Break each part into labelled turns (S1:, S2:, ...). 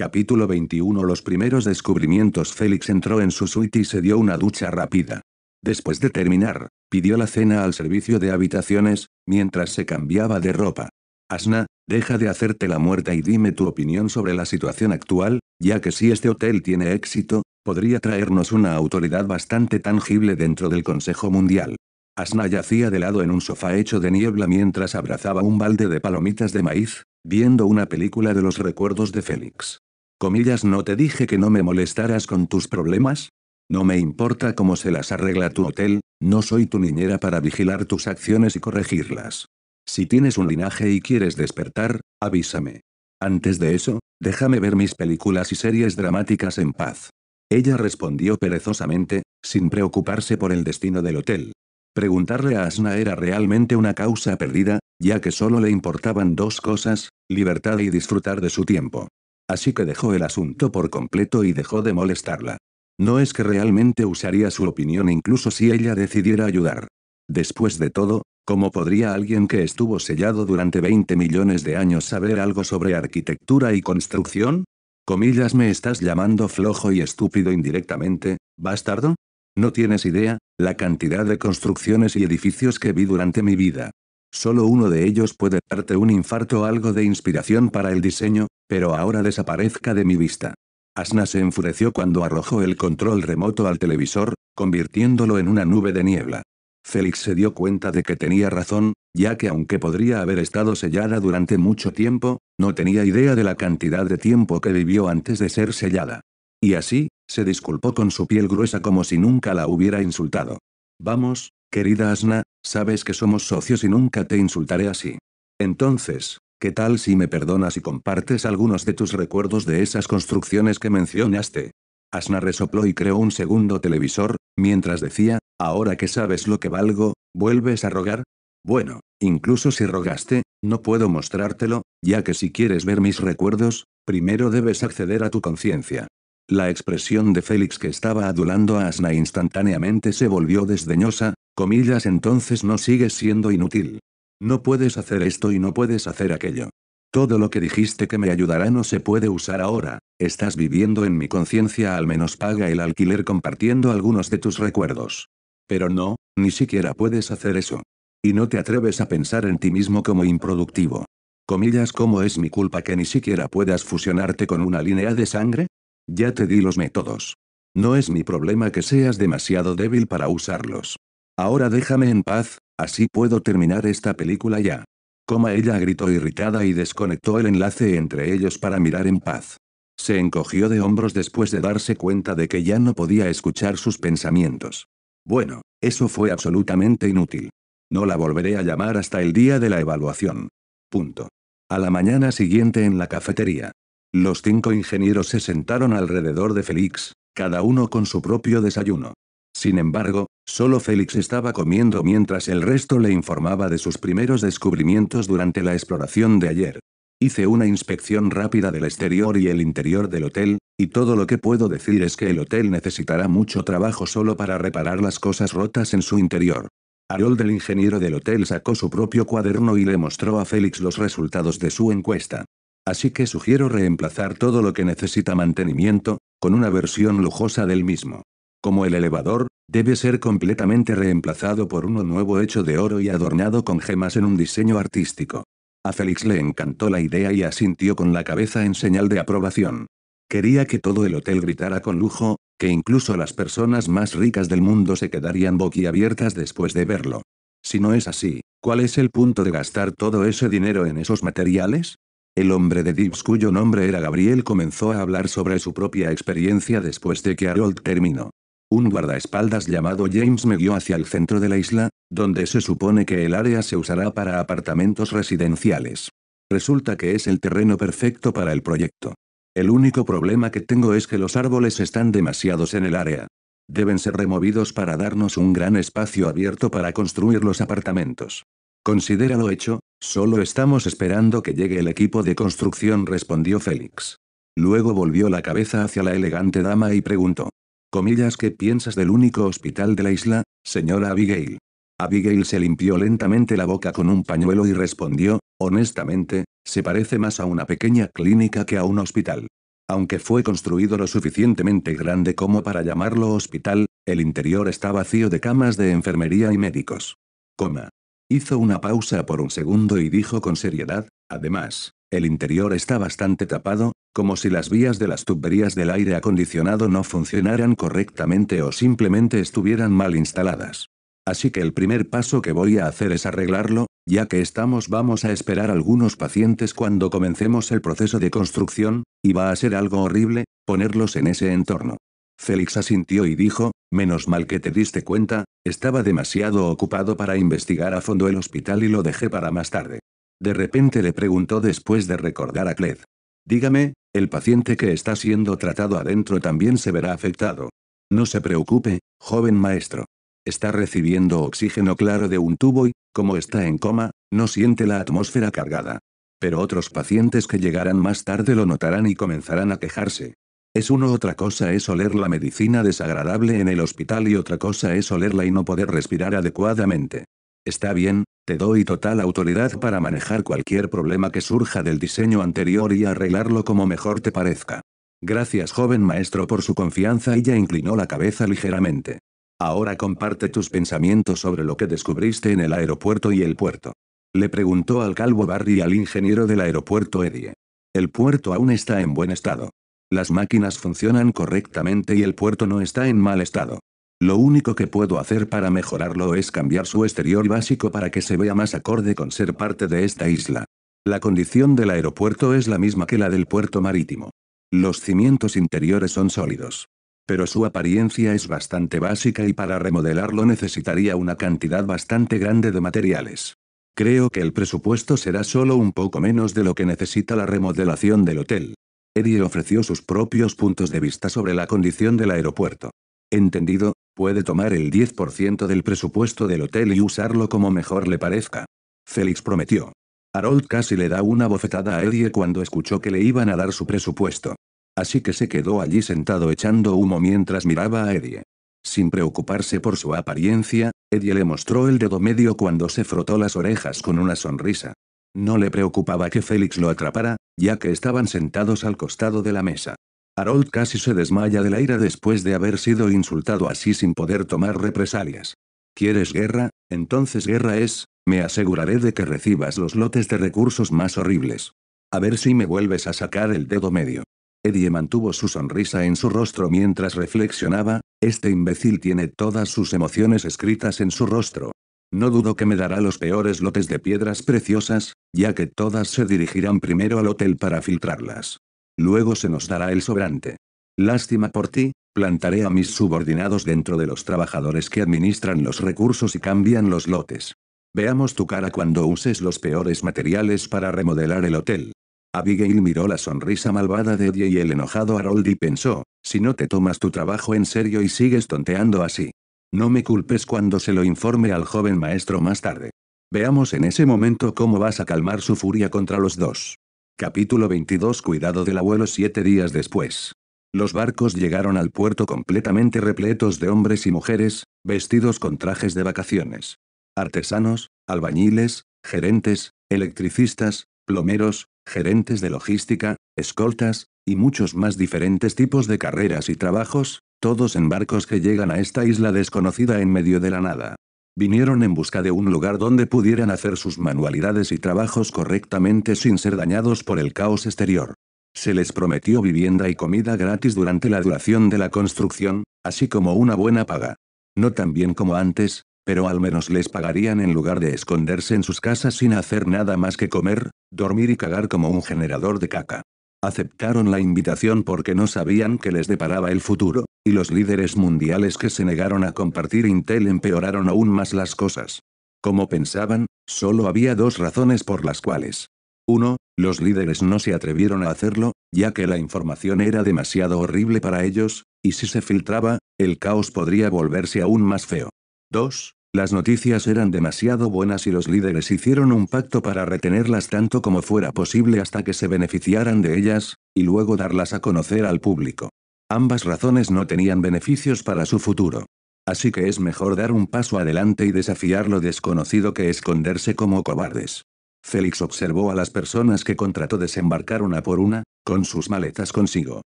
S1: Capítulo 21 Los primeros descubrimientos Félix entró en su suite y se dio una ducha rápida. Después de terminar, pidió la cena al servicio de habitaciones, mientras se cambiaba de ropa. Asna, deja de hacerte la muerta y dime tu opinión sobre la situación actual, ya que si este hotel tiene éxito, podría traernos una autoridad bastante tangible dentro del Consejo Mundial. Asna yacía de lado en un sofá hecho de niebla mientras abrazaba un balde de palomitas de maíz, viendo una película de los recuerdos de Félix. Comillas no te dije que no me molestaras con tus problemas. No me importa cómo se las arregla tu hotel, no soy tu niñera para vigilar tus acciones y corregirlas. Si tienes un linaje y quieres despertar, avísame. Antes de eso, déjame ver mis películas y series dramáticas en paz. Ella respondió perezosamente, sin preocuparse por el destino del hotel. Preguntarle a Asna era realmente una causa perdida, ya que solo le importaban dos cosas, libertad y disfrutar de su tiempo así que dejó el asunto por completo y dejó de molestarla. No es que realmente usaría su opinión incluso si ella decidiera ayudar. Después de todo, ¿cómo podría alguien que estuvo sellado durante 20 millones de años saber algo sobre arquitectura y construcción? Comillas me estás llamando flojo y estúpido indirectamente, bastardo. No tienes idea, la cantidad de construcciones y edificios que vi durante mi vida. Solo uno de ellos puede darte un infarto o algo de inspiración para el diseño, pero ahora desaparezca de mi vista. Asna se enfureció cuando arrojó el control remoto al televisor, convirtiéndolo en una nube de niebla. Félix se dio cuenta de que tenía razón, ya que aunque podría haber estado sellada durante mucho tiempo, no tenía idea de la cantidad de tiempo que vivió antes de ser sellada. Y así, se disculpó con su piel gruesa como si nunca la hubiera insultado. Vamos, Querida Asna, sabes que somos socios y nunca te insultaré así. Entonces, ¿qué tal si me perdonas y compartes algunos de tus recuerdos de esas construcciones que mencionaste? Asna resopló y creó un segundo televisor, mientras decía, ahora que sabes lo que valgo, ¿vuelves a rogar? Bueno, incluso si rogaste, no puedo mostrártelo, ya que si quieres ver mis recuerdos, primero debes acceder a tu conciencia. La expresión de Félix que estaba adulando a Asna instantáneamente se volvió desdeñosa, comillas entonces no sigues siendo inútil. No puedes hacer esto y no puedes hacer aquello. Todo lo que dijiste que me ayudará no se puede usar ahora, estás viviendo en mi conciencia al menos paga el alquiler compartiendo algunos de tus recuerdos. Pero no, ni siquiera puedes hacer eso. Y no te atreves a pensar en ti mismo como improductivo. Comillas, ¿cómo es mi culpa que ni siquiera puedas fusionarte con una línea de sangre? Ya te di los métodos. No es mi problema que seas demasiado débil para usarlos. Ahora déjame en paz, así puedo terminar esta película ya. Coma ella gritó irritada y desconectó el enlace entre ellos para mirar en paz. Se encogió de hombros después de darse cuenta de que ya no podía escuchar sus pensamientos. Bueno, eso fue absolutamente inútil. No la volveré a llamar hasta el día de la evaluación. Punto. A la mañana siguiente en la cafetería. Los cinco ingenieros se sentaron alrededor de Félix, cada uno con su propio desayuno. Sin embargo, solo Félix estaba comiendo mientras el resto le informaba de sus primeros descubrimientos durante la exploración de ayer. Hice una inspección rápida del exterior y el interior del hotel, y todo lo que puedo decir es que el hotel necesitará mucho trabajo solo para reparar las cosas rotas en su interior. Harold el ingeniero del hotel sacó su propio cuaderno y le mostró a Félix los resultados de su encuesta. Así que sugiero reemplazar todo lo que necesita mantenimiento, con una versión lujosa del mismo. Como el elevador, debe ser completamente reemplazado por uno nuevo hecho de oro y adornado con gemas en un diseño artístico. A Félix le encantó la idea y asintió con la cabeza en señal de aprobación. Quería que todo el hotel gritara con lujo, que incluso las personas más ricas del mundo se quedarían boquiabiertas después de verlo. Si no es así, ¿cuál es el punto de gastar todo ese dinero en esos materiales? El hombre de Dibs cuyo nombre era Gabriel comenzó a hablar sobre su propia experiencia después de que Harold terminó. Un guardaespaldas llamado James me guió hacia el centro de la isla, donde se supone que el área se usará para apartamentos residenciales. Resulta que es el terreno perfecto para el proyecto. El único problema que tengo es que los árboles están demasiados en el área. Deben ser removidos para darnos un gran espacio abierto para construir los apartamentos. Considera lo hecho, solo estamos esperando que llegue el equipo de construcción, respondió Félix. Luego volvió la cabeza hacia la elegante dama y preguntó. Comillas ¿Qué piensas del único hospital de la isla, señora Abigail? Abigail se limpió lentamente la boca con un pañuelo y respondió, honestamente, se parece más a una pequeña clínica que a un hospital. Aunque fue construido lo suficientemente grande como para llamarlo hospital, el interior está vacío de camas de enfermería y médicos. Coma. Hizo una pausa por un segundo y dijo con seriedad, además, el interior está bastante tapado, como si las vías de las tuberías del aire acondicionado no funcionaran correctamente o simplemente estuvieran mal instaladas. Así que el primer paso que voy a hacer es arreglarlo, ya que estamos vamos a esperar algunos pacientes cuando comencemos el proceso de construcción, y va a ser algo horrible, ponerlos en ese entorno. Félix asintió y dijo, menos mal que te diste cuenta, estaba demasiado ocupado para investigar a fondo el hospital y lo dejé para más tarde. De repente le preguntó después de recordar a Cled, Dígame, el paciente que está siendo tratado adentro también se verá afectado. No se preocupe, joven maestro. Está recibiendo oxígeno claro de un tubo y, como está en coma, no siente la atmósfera cargada. Pero otros pacientes que llegarán más tarde lo notarán y comenzarán a quejarse. Es uno otra cosa es oler la medicina desagradable en el hospital y otra cosa es olerla y no poder respirar adecuadamente. Está bien, te doy total autoridad para manejar cualquier problema que surja del diseño anterior y arreglarlo como mejor te parezca. Gracias joven maestro por su confianza. y Ella inclinó la cabeza ligeramente. Ahora comparte tus pensamientos sobre lo que descubriste en el aeropuerto y el puerto. Le preguntó al calvo Barry y al ingeniero del aeropuerto Eddie. El puerto aún está en buen estado. Las máquinas funcionan correctamente y el puerto no está en mal estado. Lo único que puedo hacer para mejorarlo es cambiar su exterior básico para que se vea más acorde con ser parte de esta isla. La condición del aeropuerto es la misma que la del puerto marítimo. Los cimientos interiores son sólidos. Pero su apariencia es bastante básica y para remodelarlo necesitaría una cantidad bastante grande de materiales. Creo que el presupuesto será solo un poco menos de lo que necesita la remodelación del hotel. Eddie ofreció sus propios puntos de vista sobre la condición del aeropuerto. Entendido, Puede tomar el 10% del presupuesto del hotel y usarlo como mejor le parezca. Félix prometió. Harold casi le da una bofetada a Eddie cuando escuchó que le iban a dar su presupuesto. Así que se quedó allí sentado echando humo mientras miraba a Eddie. Sin preocuparse por su apariencia, Eddie le mostró el dedo medio cuando se frotó las orejas con una sonrisa. No le preocupaba que Félix lo atrapara, ya que estaban sentados al costado de la mesa. Harold casi se desmaya de la ira después de haber sido insultado así sin poder tomar represalias. ¿Quieres guerra? Entonces guerra es, me aseguraré de que recibas los lotes de recursos más horribles. A ver si me vuelves a sacar el dedo medio. Eddie mantuvo su sonrisa en su rostro mientras reflexionaba, este imbécil tiene todas sus emociones escritas en su rostro. No dudo que me dará los peores lotes de piedras preciosas, ya que todas se dirigirán primero al hotel para filtrarlas. Luego se nos dará el sobrante. Lástima por ti, plantaré a mis subordinados dentro de los trabajadores que administran los recursos y cambian los lotes. Veamos tu cara cuando uses los peores materiales para remodelar el hotel. Abigail miró la sonrisa malvada de Eddie y el enojado Harold y pensó, si no te tomas tu trabajo en serio y sigues tonteando así. No me culpes cuando se lo informe al joven maestro más tarde. Veamos en ese momento cómo vas a calmar su furia contra los dos. Capítulo 22 Cuidado del abuelo Siete días después. Los barcos llegaron al puerto completamente repletos de hombres y mujeres, vestidos con trajes de vacaciones. Artesanos, albañiles, gerentes, electricistas, plomeros, gerentes de logística, escoltas, y muchos más diferentes tipos de carreras y trabajos, todos en barcos que llegan a esta isla desconocida en medio de la nada vinieron en busca de un lugar donde pudieran hacer sus manualidades y trabajos correctamente sin ser dañados por el caos exterior. Se les prometió vivienda y comida gratis durante la duración de la construcción, así como una buena paga. No tan bien como antes, pero al menos les pagarían en lugar de esconderse en sus casas sin hacer nada más que comer, dormir y cagar como un generador de caca. Aceptaron la invitación porque no sabían que les deparaba el futuro y los líderes mundiales que se negaron a compartir Intel empeoraron aún más las cosas. Como pensaban, solo había dos razones por las cuales. Uno, Los líderes no se atrevieron a hacerlo, ya que la información era demasiado horrible para ellos, y si se filtraba, el caos podría volverse aún más feo. 2. Las noticias eran demasiado buenas y los líderes hicieron un pacto para retenerlas tanto como fuera posible hasta que se beneficiaran de ellas, y luego darlas a conocer al público. Ambas razones no tenían beneficios para su futuro. Así que es mejor dar un paso adelante y desafiar lo desconocido que esconderse como cobardes. Félix observó a las personas que contrató desembarcar una por una, con sus maletas consigo.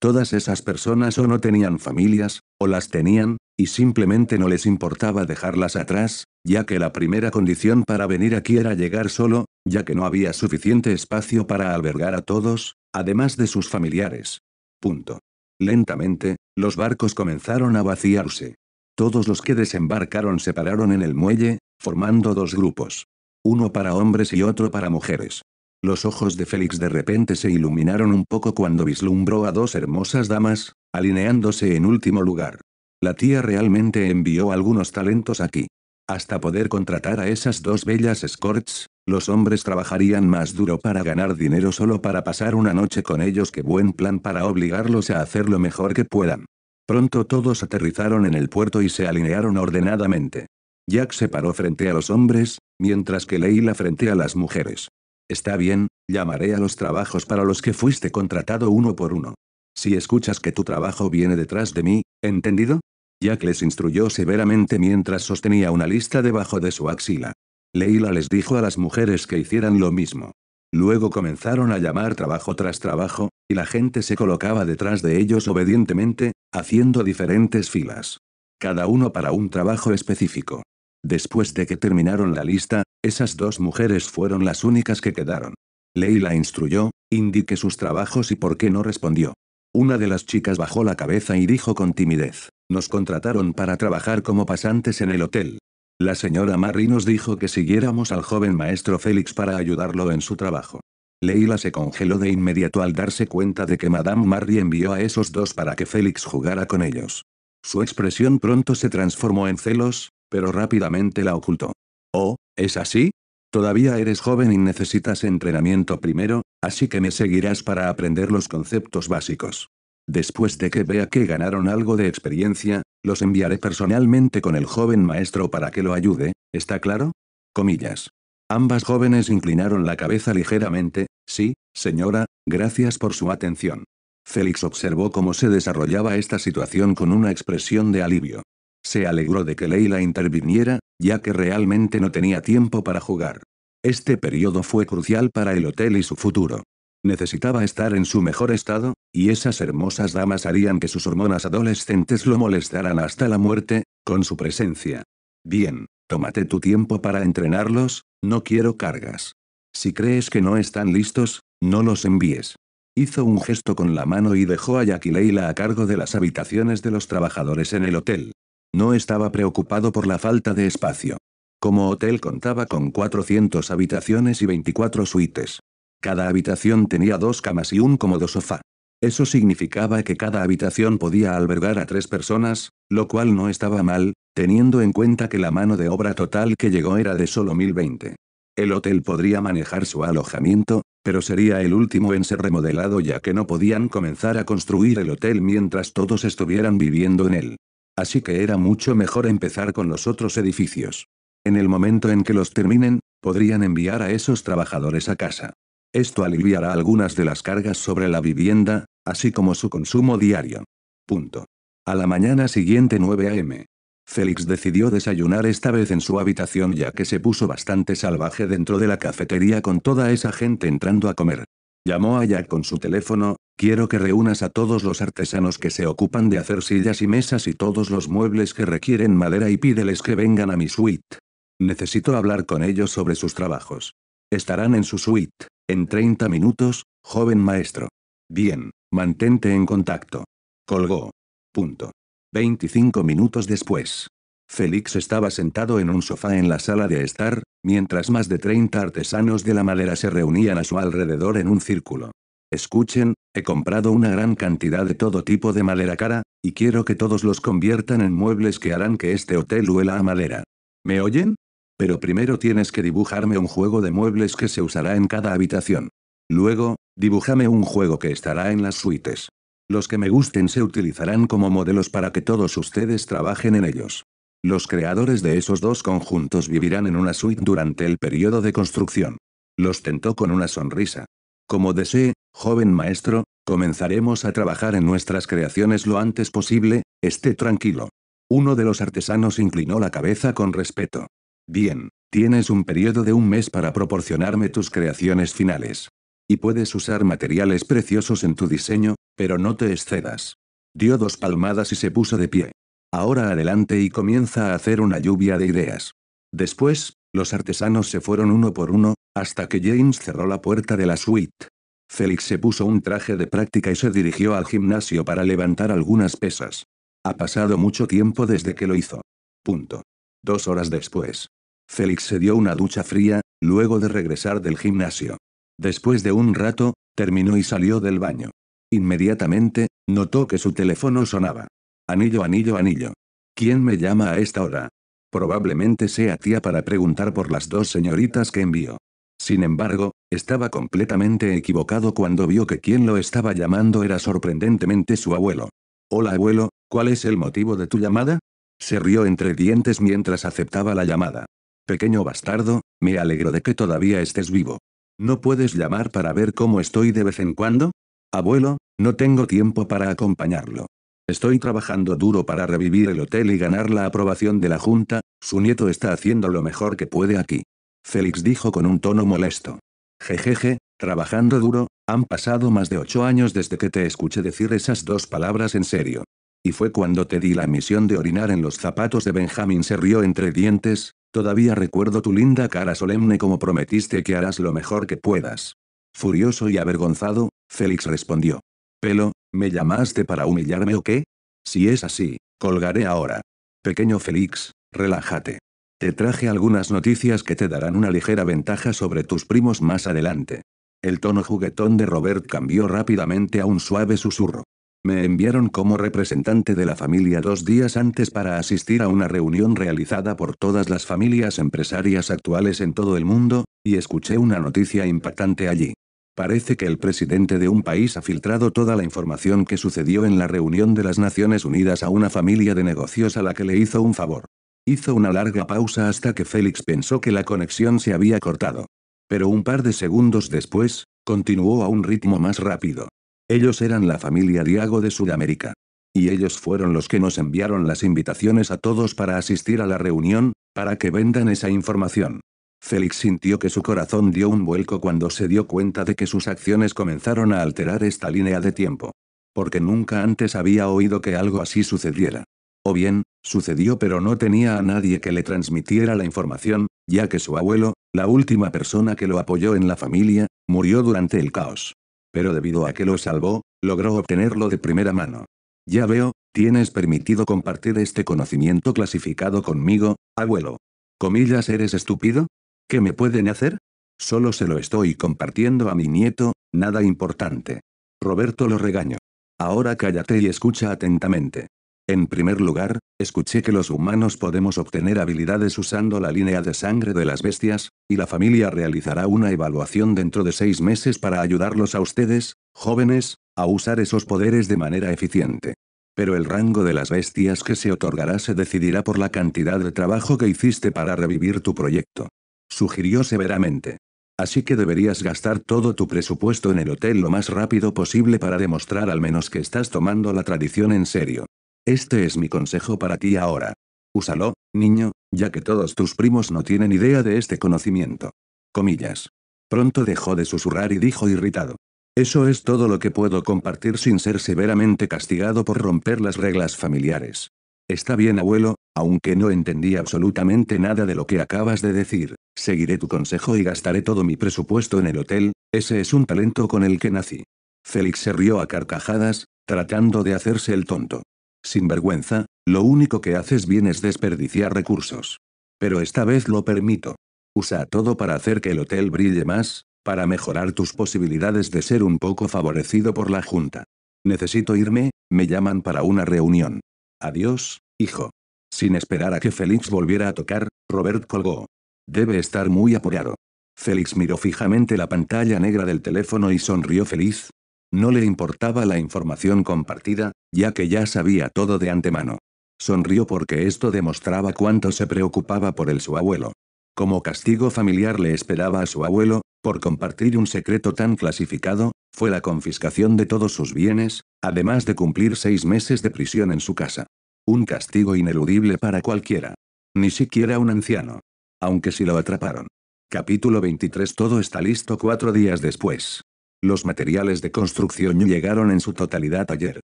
S1: Todas esas personas o no tenían familias, o las tenían, y simplemente no les importaba dejarlas atrás, ya que la primera condición para venir aquí era llegar solo, ya que no había suficiente espacio para albergar a todos, además de sus familiares. Punto. Lentamente, los barcos comenzaron a vaciarse. Todos los que desembarcaron se pararon en el muelle, formando dos grupos. Uno para hombres y otro para mujeres. Los ojos de Félix de repente se iluminaron un poco cuando vislumbró a dos hermosas damas, alineándose en último lugar. La tía realmente envió algunos talentos aquí. Hasta poder contratar a esas dos bellas escorts, los hombres trabajarían más duro para ganar dinero solo para pasar una noche con ellos que buen plan para obligarlos a hacer lo mejor que puedan. Pronto todos aterrizaron en el puerto y se alinearon ordenadamente. Jack se paró frente a los hombres, mientras que Leila frente a las mujeres. Está bien, llamaré a los trabajos para los que fuiste contratado uno por uno. Si escuchas que tu trabajo viene detrás de mí, ¿entendido? Jack les instruyó severamente mientras sostenía una lista debajo de su axila. Leila les dijo a las mujeres que hicieran lo mismo. Luego comenzaron a llamar trabajo tras trabajo, y la gente se colocaba detrás de ellos obedientemente, haciendo diferentes filas. Cada uno para un trabajo específico. Después de que terminaron la lista, esas dos mujeres fueron las únicas que quedaron. Leila instruyó, indique sus trabajos y por qué no respondió. Una de las chicas bajó la cabeza y dijo con timidez, nos contrataron para trabajar como pasantes en el hotel. La señora Marry nos dijo que siguiéramos al joven maestro Félix para ayudarlo en su trabajo. Leila se congeló de inmediato al darse cuenta de que Madame Marry envió a esos dos para que Félix jugara con ellos. Su expresión pronto se transformó en celos, pero rápidamente la ocultó. Oh, ¿es así? Todavía eres joven y necesitas entrenamiento primero, así que me seguirás para aprender los conceptos básicos. Después de que vea que ganaron algo de experiencia, los enviaré personalmente con el joven maestro para que lo ayude, ¿está claro? Comillas. Ambas jóvenes inclinaron la cabeza ligeramente, sí, señora, gracias por su atención. Félix observó cómo se desarrollaba esta situación con una expresión de alivio. Se alegró de que Leila interviniera, ya que realmente no tenía tiempo para jugar. Este periodo fue crucial para el hotel y su futuro. Necesitaba estar en su mejor estado, y esas hermosas damas harían que sus hormonas adolescentes lo molestaran hasta la muerte, con su presencia. Bien, tómate tu tiempo para entrenarlos, no quiero cargas. Si crees que no están listos, no los envíes. Hizo un gesto con la mano y dejó a Yakileila a cargo de las habitaciones de los trabajadores en el hotel. No estaba preocupado por la falta de espacio. Como hotel contaba con 400 habitaciones y 24 suites. Cada habitación tenía dos camas y un cómodo sofá. Eso significaba que cada habitación podía albergar a tres personas, lo cual no estaba mal, teniendo en cuenta que la mano de obra total que llegó era de solo 1020. El hotel podría manejar su alojamiento, pero sería el último en ser remodelado ya que no podían comenzar a construir el hotel mientras todos estuvieran viviendo en él. Así que era mucho mejor empezar con los otros edificios. En el momento en que los terminen, podrían enviar a esos trabajadores a casa. Esto aliviará algunas de las cargas sobre la vivienda, así como su consumo diario. Punto. A la mañana siguiente 9 a.m. Félix decidió desayunar esta vez en su habitación ya que se puso bastante salvaje dentro de la cafetería con toda esa gente entrando a comer. Llamó a Jack con su teléfono, quiero que reúnas a todos los artesanos que se ocupan de hacer sillas y mesas y todos los muebles que requieren madera y pídeles que vengan a mi suite. Necesito hablar con ellos sobre sus trabajos. Estarán en su suite. En 30 minutos, joven maestro. Bien, mantente en contacto. Colgó. Punto. 25 minutos después. Félix estaba sentado en un sofá en la sala de estar, mientras más de 30 artesanos de la madera se reunían a su alrededor en un círculo. Escuchen, he comprado una gran cantidad de todo tipo de madera cara, y quiero que todos los conviertan en muebles que harán que este hotel huela a madera. ¿Me oyen? Pero primero tienes que dibujarme un juego de muebles que se usará en cada habitación. Luego, dibújame un juego que estará en las suites. Los que me gusten se utilizarán como modelos para que todos ustedes trabajen en ellos. Los creadores de esos dos conjuntos vivirán en una suite durante el periodo de construcción. Los tentó con una sonrisa. Como desee, joven maestro, comenzaremos a trabajar en nuestras creaciones lo antes posible, esté tranquilo. Uno de los artesanos inclinó la cabeza con respeto. Bien, tienes un periodo de un mes para proporcionarme tus creaciones finales. Y puedes usar materiales preciosos en tu diseño, pero no te excedas. Dio dos palmadas y se puso de pie. Ahora adelante y comienza a hacer una lluvia de ideas. Después, los artesanos se fueron uno por uno, hasta que James cerró la puerta de la suite. Félix se puso un traje de práctica y se dirigió al gimnasio para levantar algunas pesas. Ha pasado mucho tiempo desde que lo hizo. Punto. Dos horas después. Félix se dio una ducha fría, luego de regresar del gimnasio. Después de un rato, terminó y salió del baño. Inmediatamente, notó que su teléfono sonaba. Anillo, anillo, anillo. ¿Quién me llama a esta hora? Probablemente sea tía para preguntar por las dos señoritas que envió. Sin embargo, estaba completamente equivocado cuando vio que quien lo estaba llamando era sorprendentemente su abuelo. Hola abuelo, ¿cuál es el motivo de tu llamada? Se rió entre dientes mientras aceptaba la llamada. Pequeño bastardo, me alegro de que todavía estés vivo. ¿No puedes llamar para ver cómo estoy de vez en cuando? Abuelo, no tengo tiempo para acompañarlo. Estoy trabajando duro para revivir el hotel y ganar la aprobación de la Junta, su nieto está haciendo lo mejor que puede aquí. Félix dijo con un tono molesto. Jejeje, trabajando duro, han pasado más de ocho años desde que te escuché decir esas dos palabras en serio y fue cuando te di la misión de orinar en los zapatos de Benjamín se rió entre dientes, todavía recuerdo tu linda cara solemne como prometiste que harás lo mejor que puedas. Furioso y avergonzado, Félix respondió. Pelo, ¿me llamaste para humillarme o qué? Si es así, colgaré ahora. Pequeño Félix, relájate. Te traje algunas noticias que te darán una ligera ventaja sobre tus primos más adelante. El tono juguetón de Robert cambió rápidamente a un suave susurro. Me enviaron como representante de la familia dos días antes para asistir a una reunión realizada por todas las familias empresarias actuales en todo el mundo, y escuché una noticia impactante allí. Parece que el presidente de un país ha filtrado toda la información que sucedió en la reunión de las Naciones Unidas a una familia de negocios a la que le hizo un favor. Hizo una larga pausa hasta que Félix pensó que la conexión se había cortado. Pero un par de segundos después, continuó a un ritmo más rápido. Ellos eran la familia Diago de Sudamérica. Y ellos fueron los que nos enviaron las invitaciones a todos para asistir a la reunión, para que vendan esa información. Félix sintió que su corazón dio un vuelco cuando se dio cuenta de que sus acciones comenzaron a alterar esta línea de tiempo. Porque nunca antes había oído que algo así sucediera. O bien, sucedió pero no tenía a nadie que le transmitiera la información, ya que su abuelo, la última persona que lo apoyó en la familia, murió durante el caos pero debido a que lo salvó, logró obtenerlo de primera mano. Ya veo, tienes permitido compartir este conocimiento clasificado conmigo, abuelo. Comillas, ¿eres estúpido? ¿Qué me pueden hacer? Solo se lo estoy compartiendo a mi nieto, nada importante. Roberto lo regaño. Ahora cállate y escucha atentamente. En primer lugar, escuché que los humanos podemos obtener habilidades usando la línea de sangre de las bestias, y la familia realizará una evaluación dentro de seis meses para ayudarlos a ustedes, jóvenes, a usar esos poderes de manera eficiente. Pero el rango de las bestias que se otorgará se decidirá por la cantidad de trabajo que hiciste para revivir tu proyecto. Sugirió severamente. Así que deberías gastar todo tu presupuesto en el hotel lo más rápido posible para demostrar al menos que estás tomando la tradición en serio. Este es mi consejo para ti ahora. Úsalo, niño, ya que todos tus primos no tienen idea de este conocimiento. Comillas. Pronto dejó de susurrar y dijo irritado. Eso es todo lo que puedo compartir sin ser severamente castigado por romper las reglas familiares. Está bien, abuelo, aunque no entendí absolutamente nada de lo que acabas de decir. Seguiré tu consejo y gastaré todo mi presupuesto en el hotel, ese es un talento con el que nací. Félix se rió a carcajadas, tratando de hacerse el tonto sin vergüenza, lo único que haces bien es desperdiciar recursos. Pero esta vez lo permito. Usa todo para hacer que el hotel brille más, para mejorar tus posibilidades de ser un poco favorecido por la Junta. Necesito irme, me llaman para una reunión. Adiós, hijo. Sin esperar a que Félix volviera a tocar, Robert colgó. Debe estar muy apurado. Félix miró fijamente la pantalla negra del teléfono y sonrió feliz, no le importaba la información compartida, ya que ya sabía todo de antemano. Sonrió porque esto demostraba cuánto se preocupaba por el su abuelo. Como castigo familiar le esperaba a su abuelo, por compartir un secreto tan clasificado, fue la confiscación de todos sus bienes, además de cumplir seis meses de prisión en su casa. Un castigo ineludible para cualquiera. Ni siquiera un anciano. Aunque si lo atraparon. Capítulo 23 Todo está listo cuatro días después. Los materiales de construcción llegaron en su totalidad ayer.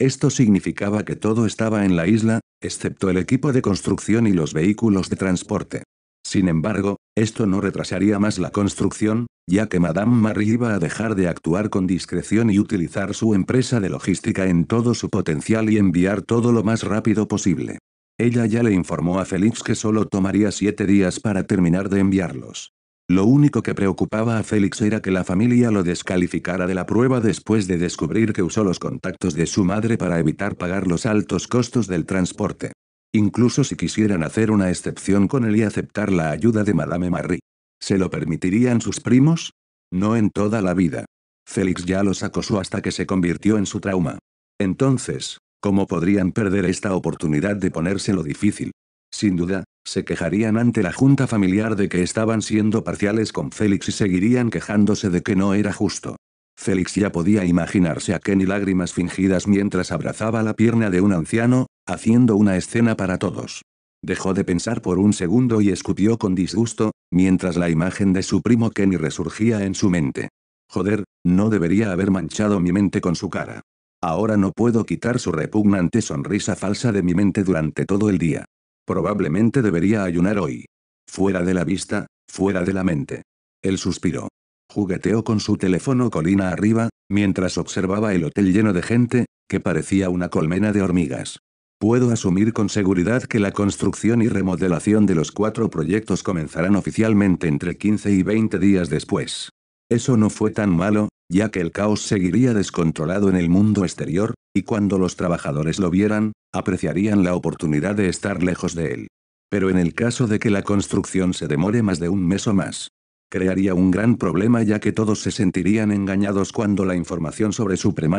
S1: Esto significaba que todo estaba en la isla, excepto el equipo de construcción y los vehículos de transporte. Sin embargo, esto no retrasaría más la construcción, ya que Madame Marie iba a dejar de actuar con discreción y utilizar su empresa de logística en todo su potencial y enviar todo lo más rápido posible. Ella ya le informó a Félix que solo tomaría siete días para terminar de enviarlos. Lo único que preocupaba a Félix era que la familia lo descalificara de la prueba después de descubrir que usó los contactos de su madre para evitar pagar los altos costos del transporte. Incluso si quisieran hacer una excepción con él y aceptar la ayuda de Madame Marie. ¿Se lo permitirían sus primos? No en toda la vida. Félix ya los acosó hasta que se convirtió en su trauma. Entonces, ¿cómo podrían perder esta oportunidad de ponérselo difícil? Sin duda, se quejarían ante la junta familiar de que estaban siendo parciales con Félix y seguirían quejándose de que no era justo. Félix ya podía imaginarse a Kenny lágrimas fingidas mientras abrazaba la pierna de un anciano, haciendo una escena para todos. Dejó de pensar por un segundo y escupió con disgusto, mientras la imagen de su primo Kenny resurgía en su mente. Joder, no debería haber manchado mi mente con su cara. Ahora no puedo quitar su repugnante sonrisa falsa de mi mente durante todo el día. Probablemente debería ayunar hoy. Fuera de la vista, fuera de la mente. Él suspiró. Jugueteó con su teléfono colina arriba, mientras observaba el hotel lleno de gente, que parecía una colmena de hormigas. Puedo asumir con seguridad que la construcción y remodelación de los cuatro proyectos comenzarán oficialmente entre 15 y 20 días después. Eso no fue tan malo, ya que el caos seguiría descontrolado en el mundo exterior, y cuando los trabajadores lo vieran, apreciarían la oportunidad de estar lejos de él. Pero en el caso de que la construcción se demore más de un mes o más, crearía un gran problema ya que todos se sentirían engañados cuando la información sobre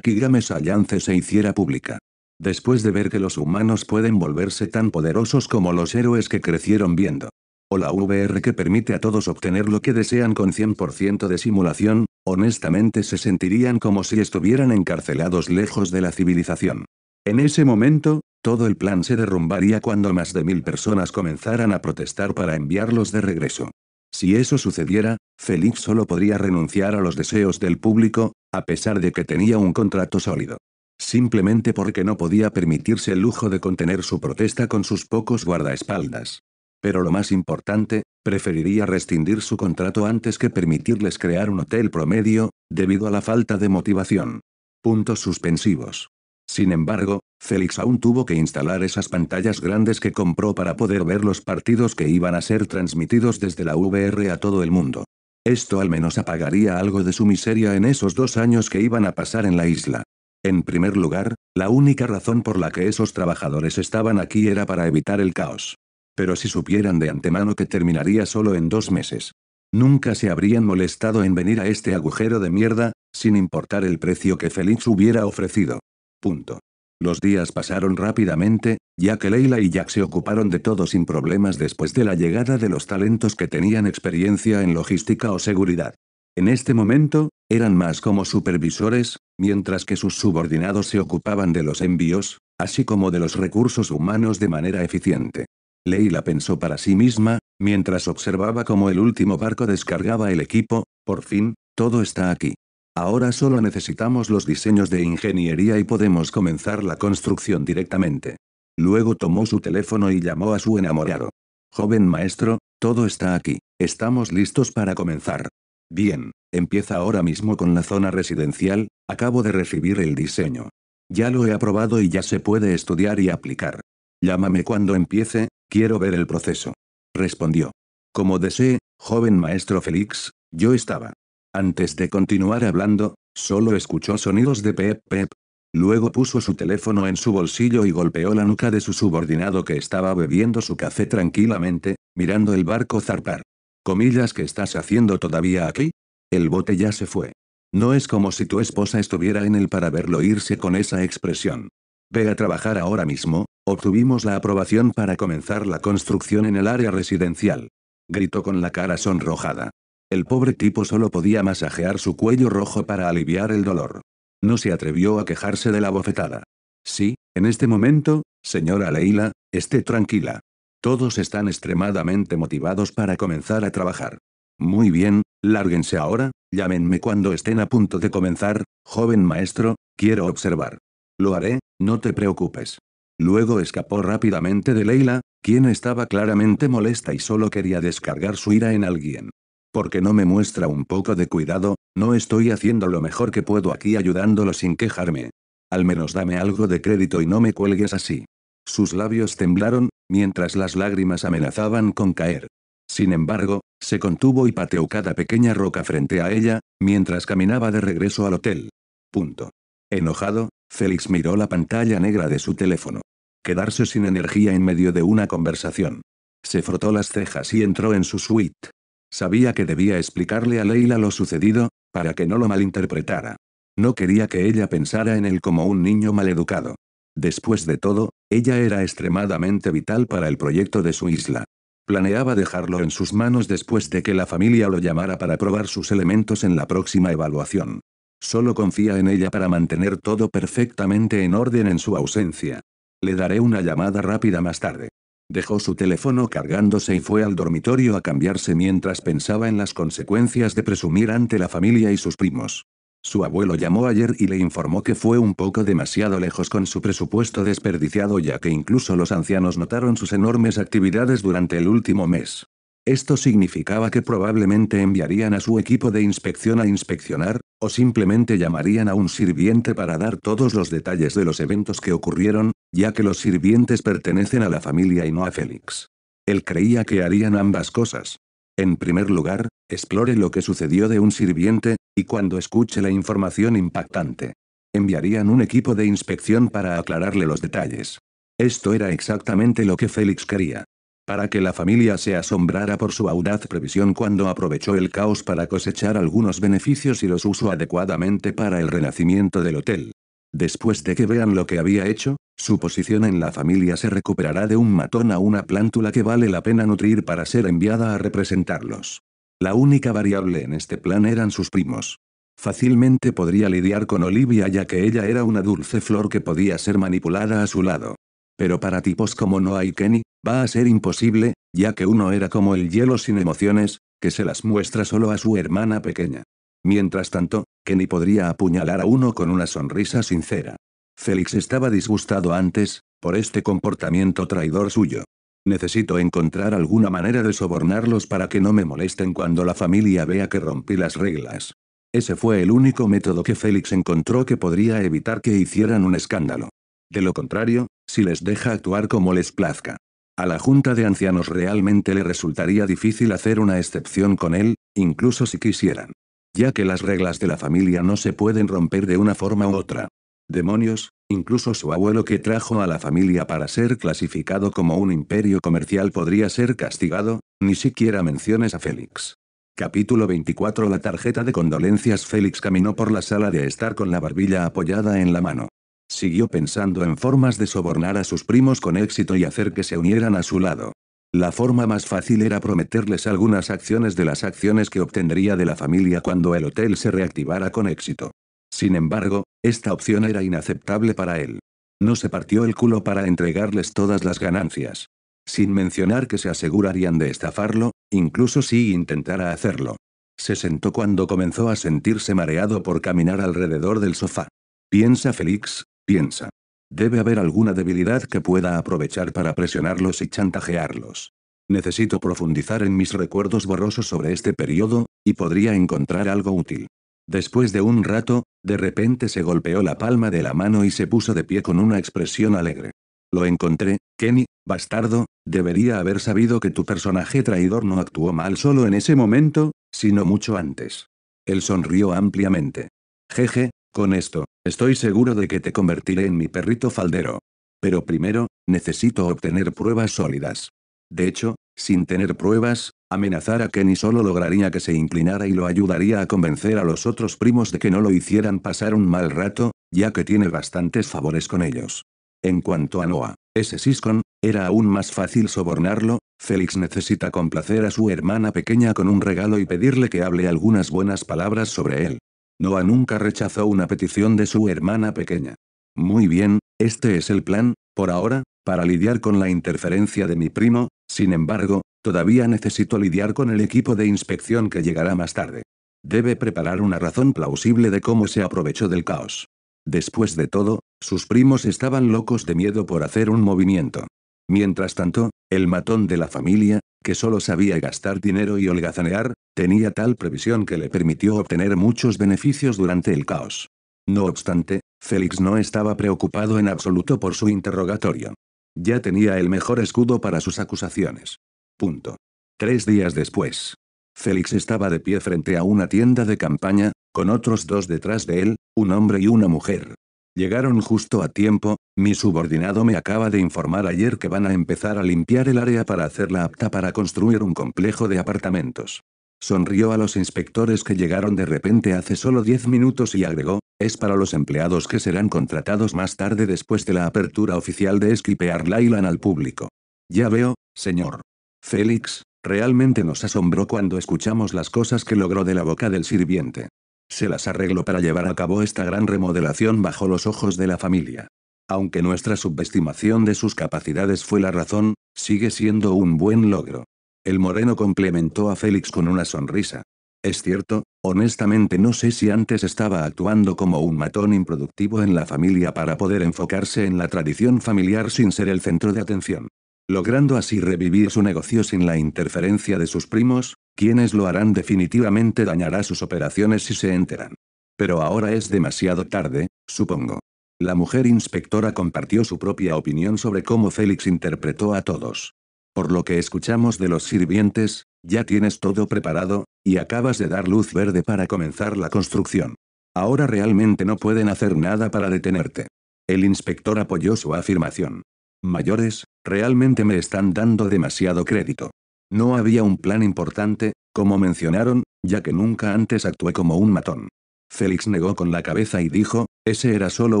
S1: y Games Alliance se hiciera pública. Después de ver que los humanos pueden volverse tan poderosos como los héroes que crecieron viendo, o la VR que permite a todos obtener lo que desean con 100% de simulación, honestamente se sentirían como si estuvieran encarcelados lejos de la civilización. En ese momento, todo el plan se derrumbaría cuando más de mil personas comenzaran a protestar para enviarlos de regreso. Si eso sucediera, Felipe solo podría renunciar a los deseos del público, a pesar de que tenía un contrato sólido. Simplemente porque no podía permitirse el lujo de contener su protesta con sus pocos guardaespaldas. Pero lo más importante, preferiría rescindir su contrato antes que permitirles crear un hotel promedio, debido a la falta de motivación. Puntos suspensivos. Sin embargo, Félix aún tuvo que instalar esas pantallas grandes que compró para poder ver los partidos que iban a ser transmitidos desde la VR a todo el mundo. Esto al menos apagaría algo de su miseria en esos dos años que iban a pasar en la isla. En primer lugar, la única razón por la que esos trabajadores estaban aquí era para evitar el caos. Pero si supieran de antemano que terminaría solo en dos meses. Nunca se habrían molestado en venir a este agujero de mierda, sin importar el precio que Felix hubiera ofrecido. Punto. Los días pasaron rápidamente, ya que Leila y Jack se ocuparon de todo sin problemas después de la llegada de los talentos que tenían experiencia en logística o seguridad. En este momento, eran más como supervisores, mientras que sus subordinados se ocupaban de los envíos, así como de los recursos humanos de manera eficiente. Leila pensó para sí misma, mientras observaba cómo el último barco descargaba el equipo, por fin, todo está aquí. Ahora solo necesitamos los diseños de ingeniería y podemos comenzar la construcción directamente. Luego tomó su teléfono y llamó a su enamorado. Joven maestro, todo está aquí, estamos listos para comenzar. Bien, empieza ahora mismo con la zona residencial, acabo de recibir el diseño. Ya lo he aprobado y ya se puede estudiar y aplicar. Llámame cuando empiece, Quiero ver el proceso. Respondió. Como desee, joven maestro Félix, yo estaba. Antes de continuar hablando, solo escuchó sonidos de pep pep. Luego puso su teléfono en su bolsillo y golpeó la nuca de su subordinado que estaba bebiendo su café tranquilamente, mirando el barco zarpar. Comillas que estás haciendo todavía aquí? El bote ya se fue. No es como si tu esposa estuviera en él para verlo irse con esa expresión. Ve a trabajar ahora mismo, obtuvimos la aprobación para comenzar la construcción en el área residencial. Gritó con la cara sonrojada. El pobre tipo solo podía masajear su cuello rojo para aliviar el dolor. No se atrevió a quejarse de la bofetada. Sí, en este momento, señora Leila, esté tranquila. Todos están extremadamente motivados para comenzar a trabajar. Muy bien, lárguense ahora, llámenme cuando estén a punto de comenzar, joven maestro, quiero observar. Lo haré, no te preocupes. Luego escapó rápidamente de Leila, quien estaba claramente molesta y solo quería descargar su ira en alguien. Porque no me muestra un poco de cuidado, no estoy haciendo lo mejor que puedo aquí ayudándolo sin quejarme. Al menos dame algo de crédito y no me cuelgues así. Sus labios temblaron, mientras las lágrimas amenazaban con caer. Sin embargo, se contuvo y pateó cada pequeña roca frente a ella, mientras caminaba de regreso al hotel. Punto. Enojado, Félix miró la pantalla negra de su teléfono. Quedarse sin energía en medio de una conversación. Se frotó las cejas y entró en su suite. Sabía que debía explicarle a Leila lo sucedido, para que no lo malinterpretara. No quería que ella pensara en él como un niño maleducado. Después de todo, ella era extremadamente vital para el proyecto de su isla. Planeaba dejarlo en sus manos después de que la familia lo llamara para probar sus elementos en la próxima evaluación. Solo confía en ella para mantener todo perfectamente en orden en su ausencia. Le daré una llamada rápida más tarde. Dejó su teléfono cargándose y fue al dormitorio a cambiarse mientras pensaba en las consecuencias de presumir ante la familia y sus primos. Su abuelo llamó ayer y le informó que fue un poco demasiado lejos con su presupuesto desperdiciado ya que incluso los ancianos notaron sus enormes actividades durante el último mes. Esto significaba que probablemente enviarían a su equipo de inspección a inspeccionar, o simplemente llamarían a un sirviente para dar todos los detalles de los eventos que ocurrieron, ya que los sirvientes pertenecen a la familia y no a Félix. Él creía que harían ambas cosas. En primer lugar, explore lo que sucedió de un sirviente, y cuando escuche la información impactante. Enviarían un equipo de inspección para aclararle los detalles. Esto era exactamente lo que Félix quería para que la familia se asombrara por su audaz previsión cuando aprovechó el caos para cosechar algunos beneficios y los usó adecuadamente para el renacimiento del hotel. Después de que vean lo que había hecho, su posición en la familia se recuperará de un matón a una plántula que vale la pena nutrir para ser enviada a representarlos. La única variable en este plan eran sus primos. Fácilmente podría lidiar con Olivia ya que ella era una dulce flor que podía ser manipulada a su lado. Pero para tipos como Noah y Kenny, va a ser imposible, ya que uno era como el hielo sin emociones, que se las muestra solo a su hermana pequeña. Mientras tanto, Kenny podría apuñalar a uno con una sonrisa sincera. Félix estaba disgustado antes, por este comportamiento traidor suyo. Necesito encontrar alguna manera de sobornarlos para que no me molesten cuando la familia vea que rompí las reglas. Ese fue el único método que Félix encontró que podría evitar que hicieran un escándalo. De lo contrario, si les deja actuar como les plazca. A la Junta de Ancianos realmente le resultaría difícil hacer una excepción con él, incluso si quisieran. Ya que las reglas de la familia no se pueden romper de una forma u otra. Demonios, incluso su abuelo que trajo a la familia para ser clasificado como un imperio comercial podría ser castigado, ni siquiera menciones a Félix. Capítulo 24 La tarjeta de condolencias Félix caminó por la sala de estar con la barbilla apoyada en la mano. Siguió pensando en formas de sobornar a sus primos con éxito y hacer que se unieran a su lado. La forma más fácil era prometerles algunas acciones de las acciones que obtendría de la familia cuando el hotel se reactivara con éxito. Sin embargo, esta opción era inaceptable para él. No se partió el culo para entregarles todas las ganancias. Sin mencionar que se asegurarían de estafarlo, incluso si intentara hacerlo. Se sentó cuando comenzó a sentirse mareado por caminar alrededor del sofá. Piensa Félix, Piensa. Debe haber alguna debilidad que pueda aprovechar para presionarlos y chantajearlos. Necesito profundizar en mis recuerdos borrosos sobre este periodo, y podría encontrar algo útil. Después de un rato, de repente se golpeó la palma de la mano y se puso de pie con una expresión alegre. Lo encontré, Kenny, bastardo, debería haber sabido que tu personaje traidor no actuó mal solo en ese momento, sino mucho antes. Él sonrió ampliamente. Jeje, con esto, estoy seguro de que te convertiré en mi perrito faldero. Pero primero, necesito obtener pruebas sólidas. De hecho, sin tener pruebas, amenazar a Kenny solo lograría que se inclinara y lo ayudaría a convencer a los otros primos de que no lo hicieran pasar un mal rato, ya que tiene bastantes favores con ellos. En cuanto a Noah, ese Siscon, era aún más fácil sobornarlo, Félix necesita complacer a su hermana pequeña con un regalo y pedirle que hable algunas buenas palabras sobre él. Noah nunca rechazó una petición de su hermana pequeña. Muy bien, este es el plan, por ahora, para lidiar con la interferencia de mi primo, sin embargo, todavía necesito lidiar con el equipo de inspección que llegará más tarde. Debe preparar una razón plausible de cómo se aprovechó del caos. Después de todo, sus primos estaban locos de miedo por hacer un movimiento. Mientras tanto, el matón de la familia, que solo sabía gastar dinero y holgazanear, tenía tal previsión que le permitió obtener muchos beneficios durante el caos. No obstante, Félix no estaba preocupado en absoluto por su interrogatorio. Ya tenía el mejor escudo para sus acusaciones. Punto. Tres días después. Félix estaba de pie frente a una tienda de campaña, con otros dos detrás de él, un hombre y una mujer. Llegaron justo a tiempo, mi subordinado me acaba de informar ayer que van a empezar a limpiar el área para hacerla apta para construir un complejo de apartamentos. Sonrió a los inspectores que llegaron de repente hace solo 10 minutos y agregó, es para los empleados que serán contratados más tarde después de la apertura oficial de Esquipear Lailan al público. Ya veo, señor. Félix, realmente nos asombró cuando escuchamos las cosas que logró de la boca del sirviente se las arregló para llevar a cabo esta gran remodelación bajo los ojos de la familia. Aunque nuestra subestimación de sus capacidades fue la razón, sigue siendo un buen logro. El moreno complementó a Félix con una sonrisa. Es cierto, honestamente no sé si antes estaba actuando como un matón improductivo en la familia para poder enfocarse en la tradición familiar sin ser el centro de atención logrando así revivir su negocio sin la interferencia de sus primos, quienes lo harán definitivamente dañará sus operaciones si se enteran. Pero ahora es demasiado tarde, supongo. La mujer inspectora compartió su propia opinión sobre cómo Félix interpretó a todos. Por lo que escuchamos de los sirvientes, ya tienes todo preparado, y acabas de dar luz verde para comenzar la construcción. Ahora realmente no pueden hacer nada para detenerte. El inspector apoyó su afirmación mayores, realmente me están dando demasiado crédito. No había un plan importante, como mencionaron, ya que nunca antes actué como un matón. Félix negó con la cabeza y dijo, ese era solo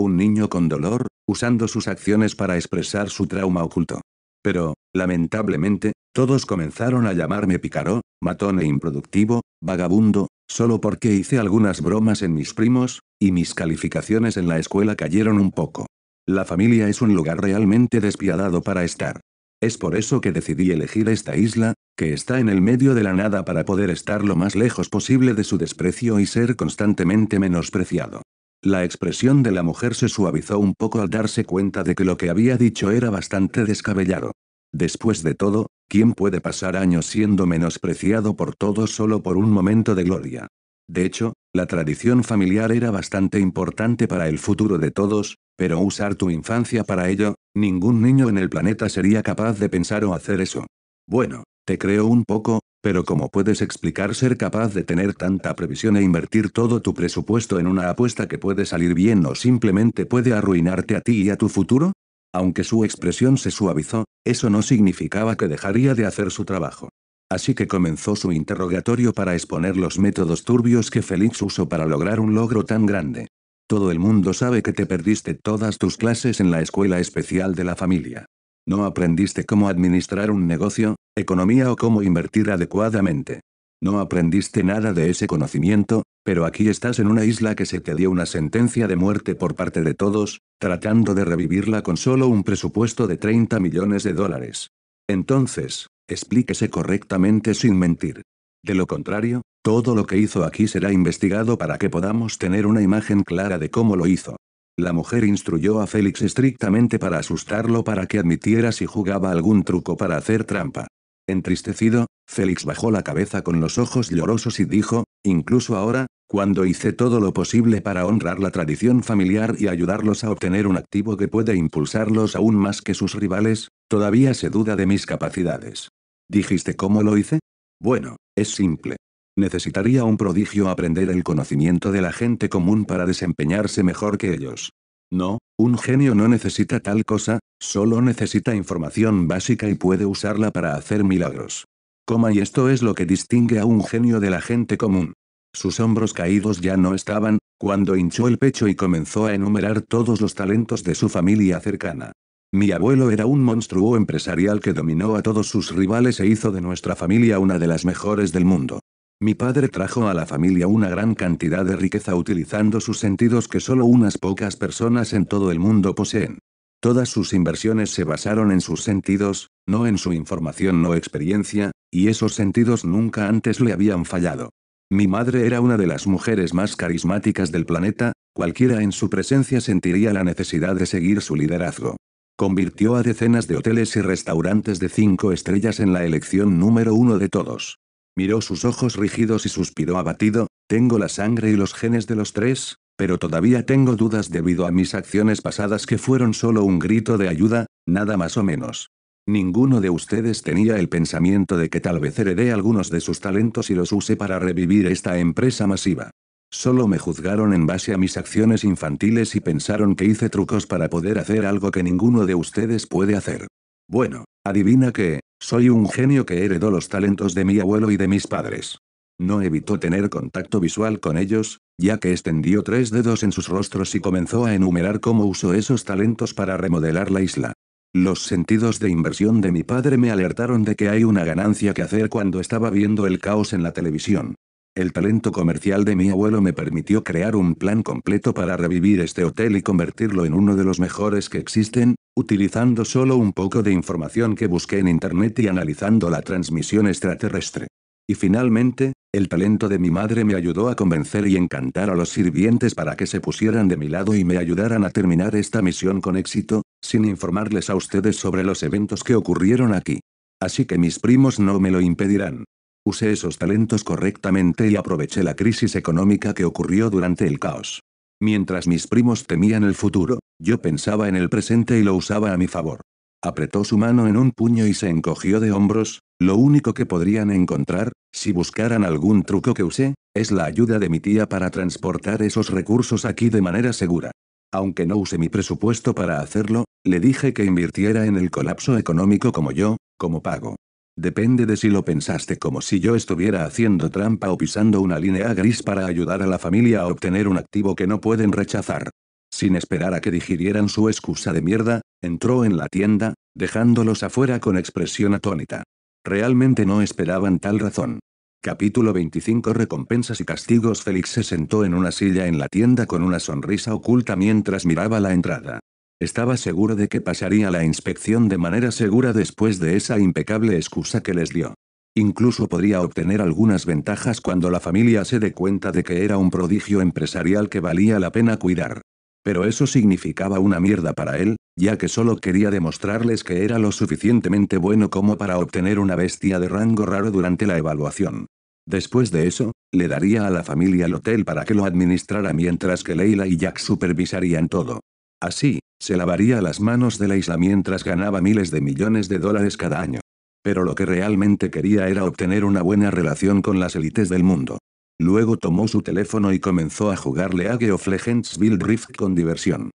S1: un niño con dolor, usando sus acciones para expresar su trauma oculto. Pero, lamentablemente, todos comenzaron a llamarme pícaro, matón e improductivo, vagabundo, solo porque hice algunas bromas en mis primos, y mis calificaciones en la escuela cayeron un poco. La familia es un lugar realmente despiadado para estar. Es por eso que decidí elegir esta isla, que está en el medio de la nada para poder estar lo más lejos posible de su desprecio y ser constantemente menospreciado. La expresión de la mujer se suavizó un poco al darse cuenta de que lo que había dicho era bastante descabellado. Después de todo, ¿quién puede pasar años siendo menospreciado por todos solo por un momento de gloria? De hecho, la tradición familiar era bastante importante para el futuro de todos, pero usar tu infancia para ello, ningún niño en el planeta sería capaz de pensar o hacer eso. Bueno, te creo un poco, pero ¿cómo puedes explicar ser capaz de tener tanta previsión e invertir todo tu presupuesto en una apuesta que puede salir bien o simplemente puede arruinarte a ti y a tu futuro? Aunque su expresión se suavizó, eso no significaba que dejaría de hacer su trabajo. Así que comenzó su interrogatorio para exponer los métodos turbios que Felix usó para lograr un logro tan grande. Todo el mundo sabe que te perdiste todas tus clases en la escuela especial de la familia. No aprendiste cómo administrar un negocio, economía o cómo invertir adecuadamente. No aprendiste nada de ese conocimiento, pero aquí estás en una isla que se te dio una sentencia de muerte por parte de todos, tratando de revivirla con solo un presupuesto de 30 millones de dólares. Entonces, explíquese correctamente sin mentir. De lo contrario, todo lo que hizo aquí será investigado para que podamos tener una imagen clara de cómo lo hizo. La mujer instruyó a Félix estrictamente para asustarlo para que admitiera si jugaba algún truco para hacer trampa. Entristecido, Félix bajó la cabeza con los ojos llorosos y dijo, incluso ahora, cuando hice todo lo posible para honrar la tradición familiar y ayudarlos a obtener un activo que puede impulsarlos aún más que sus rivales, todavía se duda de mis capacidades. ¿Dijiste cómo lo hice? Bueno, es simple. Necesitaría un prodigio aprender el conocimiento de la gente común para desempeñarse mejor que ellos. No, un genio no necesita tal cosa, solo necesita información básica y puede usarla para hacer milagros. Coma y esto es lo que distingue a un genio de la gente común. Sus hombros caídos ya no estaban, cuando hinchó el pecho y comenzó a enumerar todos los talentos de su familia cercana. Mi abuelo era un monstruo empresarial que dominó a todos sus rivales e hizo de nuestra familia una de las mejores del mundo. Mi padre trajo a la familia una gran cantidad de riqueza utilizando sus sentidos que solo unas pocas personas en todo el mundo poseen. Todas sus inversiones se basaron en sus sentidos, no en su información o experiencia, y esos sentidos nunca antes le habían fallado. Mi madre era una de las mujeres más carismáticas del planeta, cualquiera en su presencia sentiría la necesidad de seguir su liderazgo convirtió a decenas de hoteles y restaurantes de cinco estrellas en la elección número uno de todos. Miró sus ojos rígidos y suspiró abatido, tengo la sangre y los genes de los tres, pero todavía tengo dudas debido a mis acciones pasadas que fueron solo un grito de ayuda, nada más o menos. Ninguno de ustedes tenía el pensamiento de que tal vez heredé algunos de sus talentos y los use para revivir esta empresa masiva. Solo me juzgaron en base a mis acciones infantiles y pensaron que hice trucos para poder hacer algo que ninguno de ustedes puede hacer. Bueno, adivina que, soy un genio que heredó los talentos de mi abuelo y de mis padres. No evitó tener contacto visual con ellos, ya que extendió tres dedos en sus rostros y comenzó a enumerar cómo usó esos talentos para remodelar la isla. Los sentidos de inversión de mi padre me alertaron de que hay una ganancia que hacer cuando estaba viendo el caos en la televisión. El talento comercial de mi abuelo me permitió crear un plan completo para revivir este hotel y convertirlo en uno de los mejores que existen, utilizando solo un poco de información que busqué en Internet y analizando la transmisión extraterrestre. Y finalmente, el talento de mi madre me ayudó a convencer y encantar a los sirvientes para que se pusieran de mi lado y me ayudaran a terminar esta misión con éxito, sin informarles a ustedes sobre los eventos que ocurrieron aquí. Así que mis primos no me lo impedirán. Usé esos talentos correctamente y aproveché la crisis económica que ocurrió durante el caos. Mientras mis primos temían el futuro, yo pensaba en el presente y lo usaba a mi favor. Apretó su mano en un puño y se encogió de hombros, lo único que podrían encontrar, si buscaran algún truco que usé, es la ayuda de mi tía para transportar esos recursos aquí de manera segura. Aunque no usé mi presupuesto para hacerlo, le dije que invirtiera en el colapso económico como yo, como pago. Depende de si lo pensaste como si yo estuviera haciendo trampa o pisando una línea gris para ayudar a la familia a obtener un activo que no pueden rechazar. Sin esperar a que digirieran su excusa de mierda, entró en la tienda, dejándolos afuera con expresión atónita. Realmente no esperaban tal razón. Capítulo 25 Recompensas y castigos Félix se sentó en una silla en la tienda con una sonrisa oculta mientras miraba la entrada. Estaba seguro de que pasaría la inspección de manera segura después de esa impecable excusa que les dio. Incluso podría obtener algunas ventajas cuando la familia se dé cuenta de que era un prodigio empresarial que valía la pena cuidar. Pero eso significaba una mierda para él, ya que solo quería demostrarles que era lo suficientemente bueno como para obtener una bestia de rango raro durante la evaluación. Después de eso, le daría a la familia el hotel para que lo administrara mientras que Leila y Jack supervisarían todo. Así, se lavaría las manos de la isla mientras ganaba miles de millones de dólares cada año. Pero lo que realmente quería era obtener una buena relación con las élites del mundo. Luego tomó su teléfono y comenzó a jugarle a League of Rift con diversión.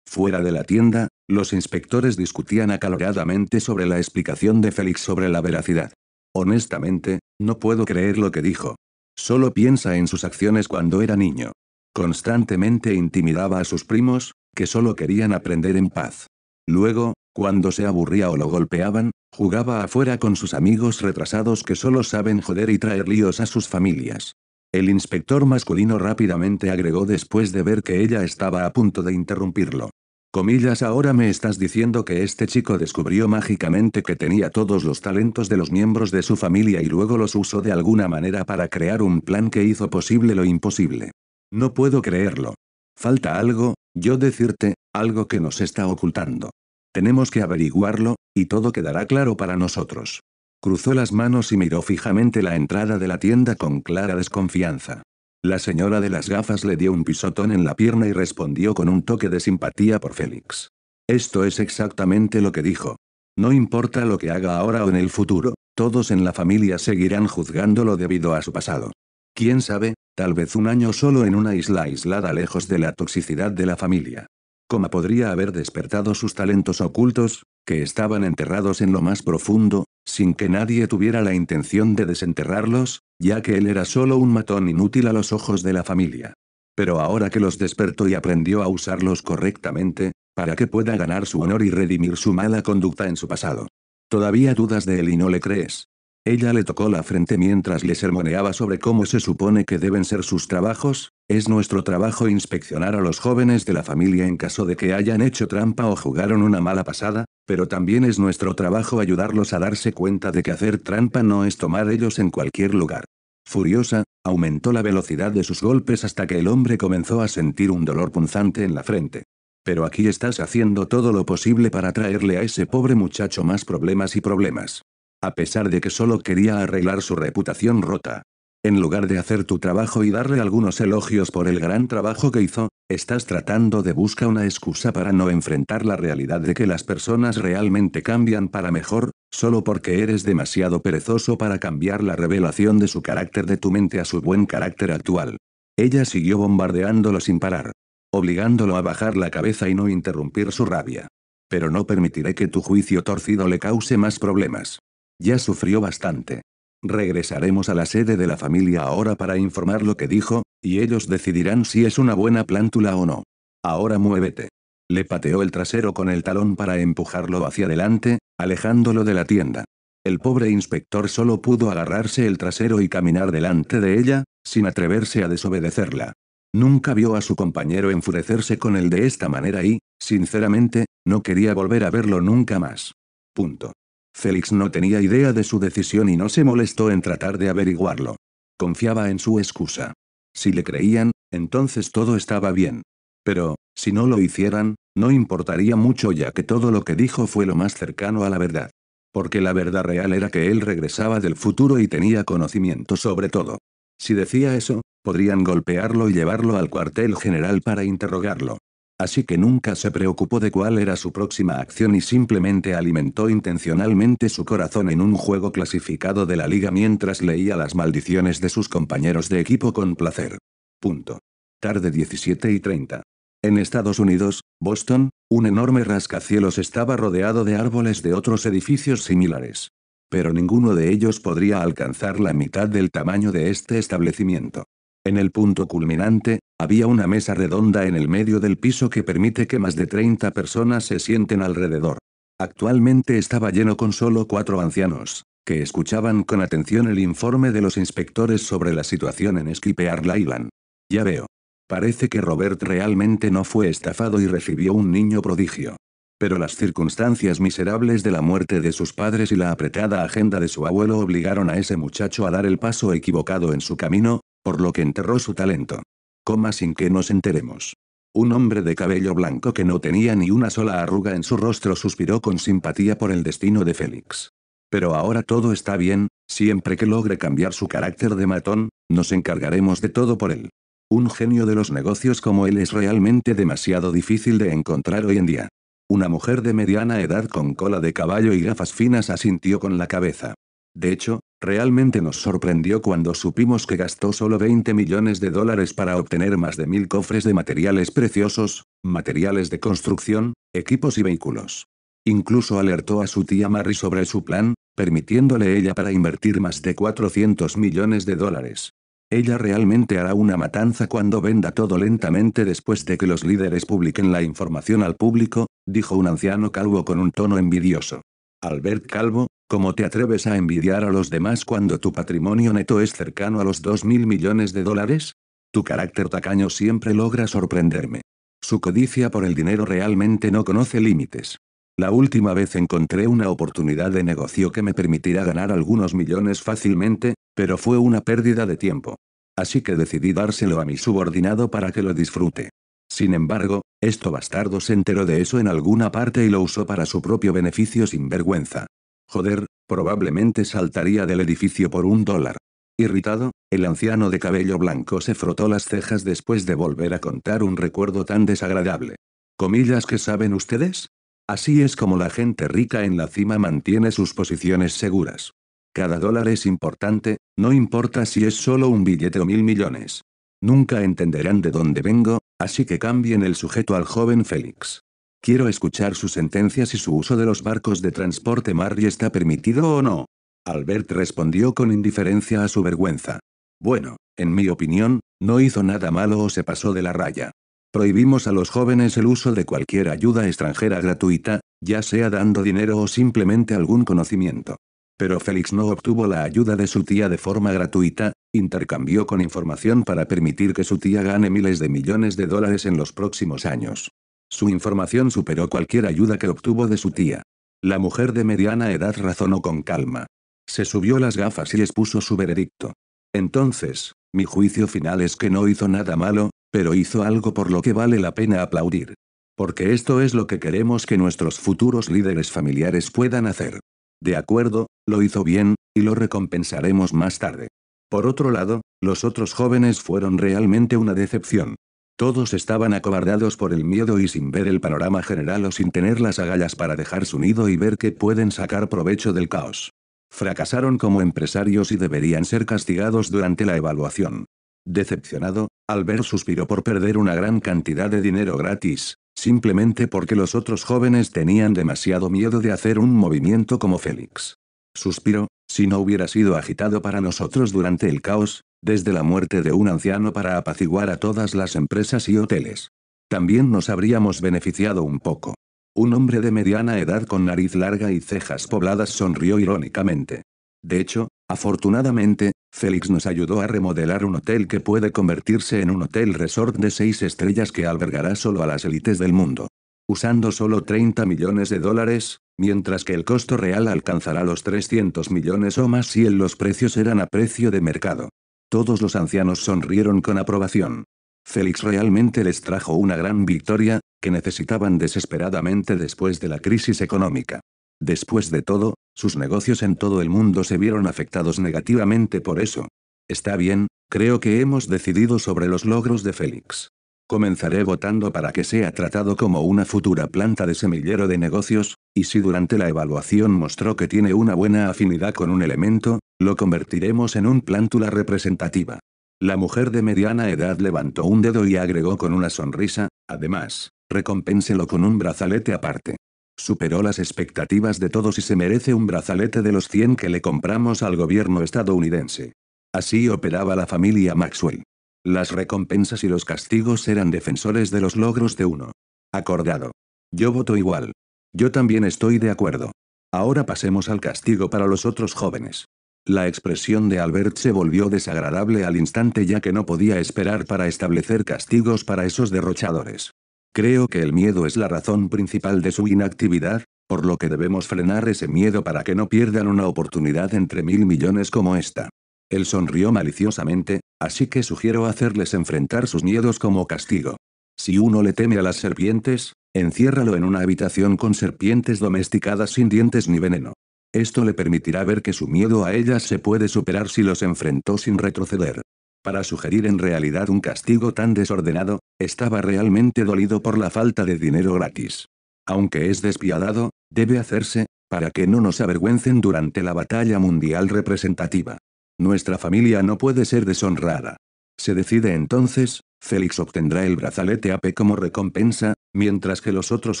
S1: Fuera de la tienda, los inspectores discutían acaloradamente sobre la explicación de Félix sobre la veracidad. Honestamente, no puedo creer lo que dijo. Solo piensa en sus acciones cuando era niño. Constantemente intimidaba a sus primos, que solo querían aprender en paz. Luego, cuando se aburría o lo golpeaban, jugaba afuera con sus amigos retrasados que solo saben joder y traer líos a sus familias. El inspector masculino rápidamente agregó después de ver que ella estaba a punto de interrumpirlo. Comillas, ahora me estás diciendo que este chico descubrió mágicamente que tenía todos los talentos de los miembros de su familia y luego los usó de alguna manera para crear un plan que hizo posible lo imposible. No puedo creerlo. Falta algo, yo decirte, algo que nos está ocultando. Tenemos que averiguarlo, y todo quedará claro para nosotros. Cruzó las manos y miró fijamente la entrada de la tienda con clara desconfianza. La señora de las gafas le dio un pisotón en la pierna y respondió con un toque de simpatía por Félix. Esto es exactamente lo que dijo. No importa lo que haga ahora o en el futuro, todos en la familia seguirán juzgándolo debido a su pasado. Quién sabe, tal vez un año solo en una isla aislada lejos de la toxicidad de la familia. ¿Cómo podría haber despertado sus talentos ocultos, que estaban enterrados en lo más profundo, sin que nadie tuviera la intención de desenterrarlos, ya que él era solo un matón inútil a los ojos de la familia. Pero ahora que los despertó y aprendió a usarlos correctamente, para que pueda ganar su honor y redimir su mala conducta en su pasado. Todavía dudas de él y no le crees. Ella le tocó la frente mientras le sermoneaba sobre cómo se supone que deben ser sus trabajos, es nuestro trabajo inspeccionar a los jóvenes de la familia en caso de que hayan hecho trampa o jugaron una mala pasada, pero también es nuestro trabajo ayudarlos a darse cuenta de que hacer trampa no es tomar ellos en cualquier lugar. Furiosa, aumentó la velocidad de sus golpes hasta que el hombre comenzó a sentir un dolor punzante en la frente. Pero aquí estás haciendo todo lo posible para traerle a ese pobre muchacho más problemas y problemas a pesar de que solo quería arreglar su reputación rota. En lugar de hacer tu trabajo y darle algunos elogios por el gran trabajo que hizo, estás tratando de buscar una excusa para no enfrentar la realidad de que las personas realmente cambian para mejor, solo porque eres demasiado perezoso para cambiar la revelación de su carácter de tu mente a su buen carácter actual. Ella siguió bombardeándolo sin parar, obligándolo a bajar la cabeza y no interrumpir su rabia. Pero no permitiré que tu juicio torcido le cause más problemas. Ya sufrió bastante. Regresaremos a la sede de la familia ahora para informar lo que dijo, y ellos decidirán si es una buena plántula o no. Ahora muévete. Le pateó el trasero con el talón para empujarlo hacia adelante, alejándolo de la tienda. El pobre inspector solo pudo agarrarse el trasero y caminar delante de ella, sin atreverse a desobedecerla. Nunca vio a su compañero enfurecerse con él de esta manera y, sinceramente, no quería volver a verlo nunca más. Punto. Félix no tenía idea de su decisión y no se molestó en tratar de averiguarlo. Confiaba en su excusa. Si le creían, entonces todo estaba bien. Pero, si no lo hicieran, no importaría mucho ya que todo lo que dijo fue lo más cercano a la verdad. Porque la verdad real era que él regresaba del futuro y tenía conocimiento sobre todo. Si decía eso, podrían golpearlo y llevarlo al cuartel general para interrogarlo. Así que nunca se preocupó de cuál era su próxima acción y simplemente alimentó intencionalmente su corazón en un juego clasificado de la liga mientras leía las maldiciones de sus compañeros de equipo con placer. Punto. Tarde 17 y 30. En Estados Unidos, Boston, un enorme rascacielos estaba rodeado de árboles de otros edificios similares. Pero ninguno de ellos podría alcanzar la mitad del tamaño de este establecimiento. En el punto culminante, había una mesa redonda en el medio del piso que permite que más de 30 personas se sienten alrededor. Actualmente estaba lleno con solo cuatro ancianos, que escuchaban con atención el informe de los inspectores sobre la situación en Skippear Island. Ya veo. Parece que Robert realmente no fue estafado y recibió un niño prodigio. Pero las circunstancias miserables de la muerte de sus padres y la apretada agenda de su abuelo obligaron a ese muchacho a dar el paso equivocado en su camino, por lo que enterró su talento. Coma sin que nos enteremos. Un hombre de cabello blanco que no tenía ni una sola arruga en su rostro suspiró con simpatía por el destino de Félix. Pero ahora todo está bien, siempre que logre cambiar su carácter de matón, nos encargaremos de todo por él. Un genio de los negocios como él es realmente demasiado difícil de encontrar hoy en día. Una mujer de mediana edad con cola de caballo y gafas finas asintió con la cabeza. De hecho, Realmente nos sorprendió cuando supimos que gastó solo 20 millones de dólares para obtener más de mil cofres de materiales preciosos, materiales de construcción, equipos y vehículos. Incluso alertó a su tía Mary sobre su plan, permitiéndole ella para invertir más de 400 millones de dólares. Ella realmente hará una matanza cuando venda todo lentamente después de que los líderes publiquen la información al público, dijo un anciano calvo con un tono envidioso. Albert Calvo, ¿Cómo te atreves a envidiar a los demás cuando tu patrimonio neto es cercano a los 2.000 mil millones de dólares? Tu carácter tacaño siempre logra sorprenderme. Su codicia por el dinero realmente no conoce límites. La última vez encontré una oportunidad de negocio que me permitirá ganar algunos millones fácilmente, pero fue una pérdida de tiempo. Así que decidí dárselo a mi subordinado para que lo disfrute. Sin embargo, esto bastardo se enteró de eso en alguna parte y lo usó para su propio beneficio sin vergüenza. Joder, probablemente saltaría del edificio por un dólar. Irritado, el anciano de cabello blanco se frotó las cejas después de volver a contar un recuerdo tan desagradable. Comillas que saben ustedes? Así es como la gente rica en la cima mantiene sus posiciones seguras. Cada dólar es importante, no importa si es solo un billete o mil millones. Nunca entenderán de dónde vengo, así que cambien el sujeto al joven Félix. Quiero escuchar su sentencia si su uso de los barcos de transporte Marri está permitido o no. Albert respondió con indiferencia a su vergüenza. Bueno, en mi opinión, no hizo nada malo o se pasó de la raya. Prohibimos a los jóvenes el uso de cualquier ayuda extranjera gratuita, ya sea dando dinero o simplemente algún conocimiento. Pero Félix no obtuvo la ayuda de su tía de forma gratuita, intercambió con información para permitir que su tía gane miles de millones de dólares en los próximos años. Su información superó cualquier ayuda que obtuvo de su tía. La mujer de mediana edad razonó con calma. Se subió las gafas y expuso su veredicto. Entonces, mi juicio final es que no hizo nada malo, pero hizo algo por lo que vale la pena aplaudir. Porque esto es lo que queremos que nuestros futuros líderes familiares puedan hacer. De acuerdo, lo hizo bien, y lo recompensaremos más tarde. Por otro lado, los otros jóvenes fueron realmente una decepción. Todos estaban acobardados por el miedo y sin ver el panorama general o sin tener las agallas para dejar su nido y ver que pueden sacar provecho del caos. Fracasaron como empresarios y deberían ser castigados durante la evaluación. Decepcionado, Albert suspiró por perder una gran cantidad de dinero gratis, simplemente porque los otros jóvenes tenían demasiado miedo de hacer un movimiento como Félix. Suspiró, si no hubiera sido agitado para nosotros durante el caos, desde la muerte de un anciano para apaciguar a todas las empresas y hoteles. También nos habríamos beneficiado un poco. Un hombre de mediana edad con nariz larga y cejas pobladas sonrió irónicamente. De hecho, afortunadamente, Félix nos ayudó a remodelar un hotel que puede convertirse en un hotel resort de seis estrellas que albergará solo a las élites del mundo usando solo 30 millones de dólares, mientras que el costo real alcanzará los 300 millones o más si en los precios eran a precio de mercado. Todos los ancianos sonrieron con aprobación. Félix realmente les trajo una gran victoria, que necesitaban desesperadamente después de la crisis económica. Después de todo, sus negocios en todo el mundo se vieron afectados negativamente por eso. Está bien, creo que hemos decidido sobre los logros de Félix. Comenzaré votando para que sea tratado como una futura planta de semillero de negocios, y si durante la evaluación mostró que tiene una buena afinidad con un elemento, lo convertiremos en un plántula representativa. La mujer de mediana edad levantó un dedo y agregó con una sonrisa, además, recompénselo con un brazalete aparte. Superó las expectativas de todos y se merece un brazalete de los 100 que le compramos al gobierno estadounidense. Así operaba la familia Maxwell. Las recompensas y los castigos eran defensores de los logros de uno. Acordado. Yo voto igual. Yo también estoy de acuerdo. Ahora pasemos al castigo para los otros jóvenes. La expresión de Albert se volvió desagradable al instante ya que no podía esperar para establecer castigos para esos derrochadores. Creo que el miedo es la razón principal de su inactividad, por lo que debemos frenar ese miedo para que no pierdan una oportunidad entre mil millones como esta. Él sonrió maliciosamente, así que sugiero hacerles enfrentar sus miedos como castigo. Si uno le teme a las serpientes, enciérralo en una habitación con serpientes domesticadas sin dientes ni veneno. Esto le permitirá ver que su miedo a ellas se puede superar si los enfrentó sin retroceder. Para sugerir en realidad un castigo tan desordenado, estaba realmente dolido por la falta de dinero gratis. Aunque es despiadado, debe hacerse, para que no nos avergüencen durante la batalla mundial representativa. Nuestra familia no puede ser deshonrada. Se decide entonces, Félix obtendrá el brazalete AP como recompensa, mientras que los otros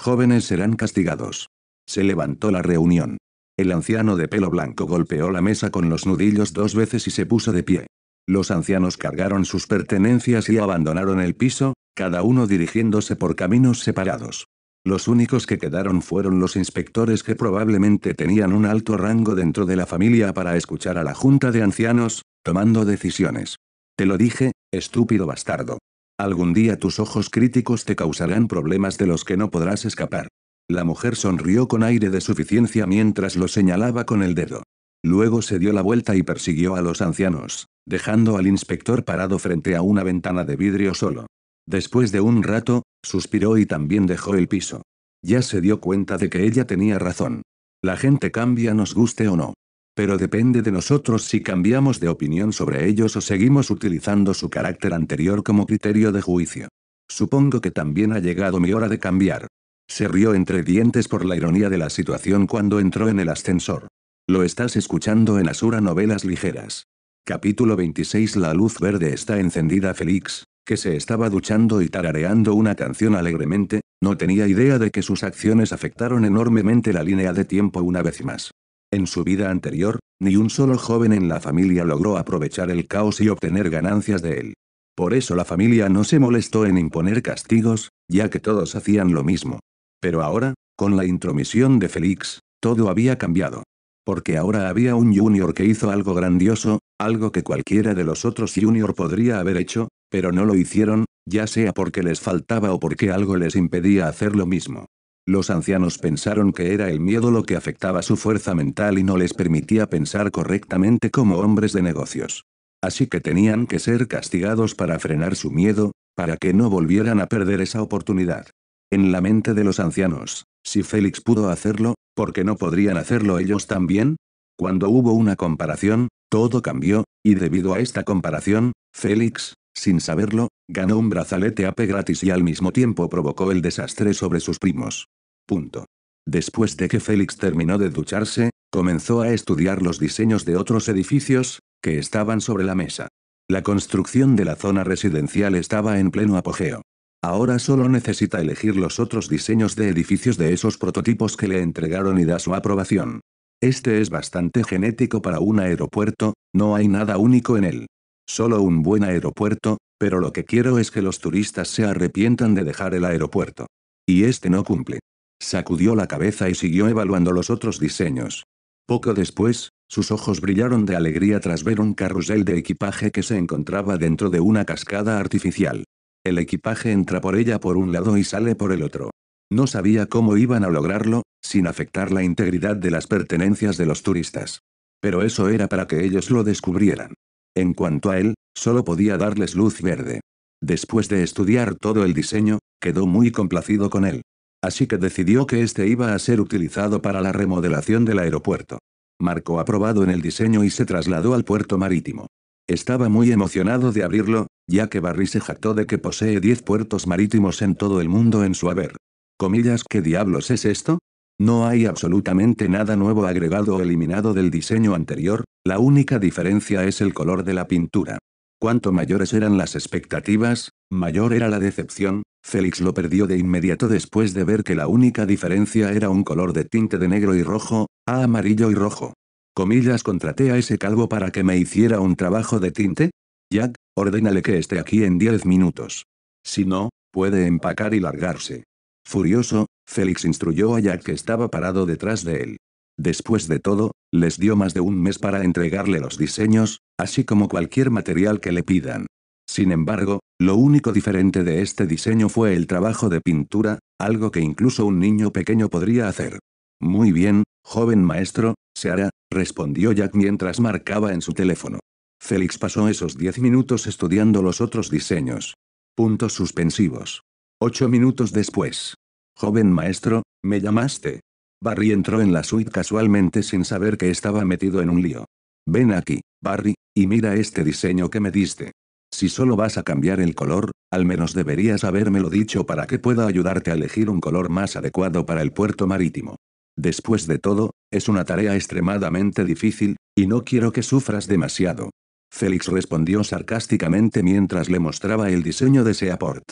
S1: jóvenes serán castigados. Se levantó la reunión. El anciano de pelo blanco golpeó la mesa con los nudillos dos veces y se puso de pie. Los ancianos cargaron sus pertenencias y abandonaron el piso, cada uno dirigiéndose por caminos separados. Los únicos que quedaron fueron los inspectores que probablemente tenían un alto rango dentro de la familia para escuchar a la junta de ancianos, tomando decisiones. Te lo dije, estúpido bastardo. Algún día tus ojos críticos te causarán problemas de los que no podrás escapar. La mujer sonrió con aire de suficiencia mientras lo señalaba con el dedo. Luego se dio la vuelta y persiguió a los ancianos, dejando al inspector parado frente a una ventana de vidrio solo. Después de un rato, Suspiró y también dejó el piso. Ya se dio cuenta de que ella tenía razón. La gente cambia nos guste o no. Pero depende de nosotros si cambiamos de opinión sobre ellos o seguimos utilizando su carácter anterior como criterio de juicio. Supongo que también ha llegado mi hora de cambiar. Se rió entre dientes por la ironía de la situación cuando entró en el ascensor. Lo estás escuchando en Asura Novelas Ligeras. Capítulo 26 La luz verde está encendida Félix, que se estaba duchando y tarareando una canción alegremente, no tenía idea de que sus acciones afectaron enormemente la línea de tiempo una vez más. En su vida anterior, ni un solo joven en la familia logró aprovechar el caos y obtener ganancias de él. Por eso la familia no se molestó en imponer castigos, ya que todos hacían lo mismo. Pero ahora, con la intromisión de Félix, todo había cambiado. Porque ahora había un junior que hizo algo grandioso, algo que cualquiera de los otros junior podría haber hecho, pero no lo hicieron, ya sea porque les faltaba o porque algo les impedía hacer lo mismo. Los ancianos pensaron que era el miedo lo que afectaba su fuerza mental y no les permitía pensar correctamente como hombres de negocios. Así que tenían que ser castigados para frenar su miedo, para que no volvieran a perder esa oportunidad. En la mente de los ancianos, si Félix pudo hacerlo, ¿por qué no podrían hacerlo ellos también? Cuando hubo una comparación, todo cambió, y debido a esta comparación, Félix, sin saberlo, ganó un brazalete AP gratis y al mismo tiempo provocó el desastre sobre sus primos. Punto. Después de que Félix terminó de ducharse, comenzó a estudiar los diseños de otros edificios, que estaban sobre la mesa. La construcción de la zona residencial estaba en pleno apogeo. Ahora solo necesita elegir los otros diseños de edificios de esos prototipos que le entregaron y da su aprobación. Este es bastante genético para un aeropuerto, no hay nada único en él. Solo un buen aeropuerto, pero lo que quiero es que los turistas se arrepientan de dejar el aeropuerto. Y este no cumple. Sacudió la cabeza y siguió evaluando los otros diseños. Poco después, sus ojos brillaron de alegría tras ver un carrusel de equipaje que se encontraba dentro de una cascada artificial. El equipaje entra por ella por un lado y sale por el otro. No sabía cómo iban a lograrlo, sin afectar la integridad de las pertenencias de los turistas. Pero eso era para que ellos lo descubrieran. En cuanto a él, solo podía darles luz verde. Después de estudiar todo el diseño, quedó muy complacido con él. Así que decidió que este iba a ser utilizado para la remodelación del aeropuerto. Marcó aprobado en el diseño y se trasladó al puerto marítimo. Estaba muy emocionado de abrirlo, ya que Barry se jactó de que posee 10 puertos marítimos en todo el mundo en su haber. Comillas, ¿qué diablos es esto? No hay absolutamente nada nuevo agregado o eliminado del diseño anterior, la única diferencia es el color de la pintura. Cuanto mayores eran las expectativas, mayor era la decepción, Félix lo perdió de inmediato después de ver que la única diferencia era un color de tinte de negro y rojo, a amarillo y rojo. Comillas contraté a ese calvo para que me hiciera un trabajo de tinte? Jack, ordénale que esté aquí en 10 minutos. Si no, puede empacar y largarse. Furioso, Félix instruyó a Jack que estaba parado detrás de él. Después de todo, les dio más de un mes para entregarle los diseños, así como cualquier material que le pidan. Sin embargo, lo único diferente de este diseño fue el trabajo de pintura, algo que incluso un niño pequeño podría hacer. Muy bien, joven maestro, se hará, respondió Jack mientras marcaba en su teléfono. Félix pasó esos diez minutos estudiando los otros diseños. Puntos suspensivos. Ocho minutos después. Joven maestro, ¿me llamaste? Barry entró en la suite casualmente sin saber que estaba metido en un lío. Ven aquí, Barry, y mira este diseño que me diste. Si solo vas a cambiar el color, al menos deberías habérmelo dicho para que pueda ayudarte a elegir un color más adecuado para el puerto marítimo. Después de todo, es una tarea extremadamente difícil, y no quiero que sufras demasiado. Félix respondió sarcásticamente mientras le mostraba el diseño de Seaport.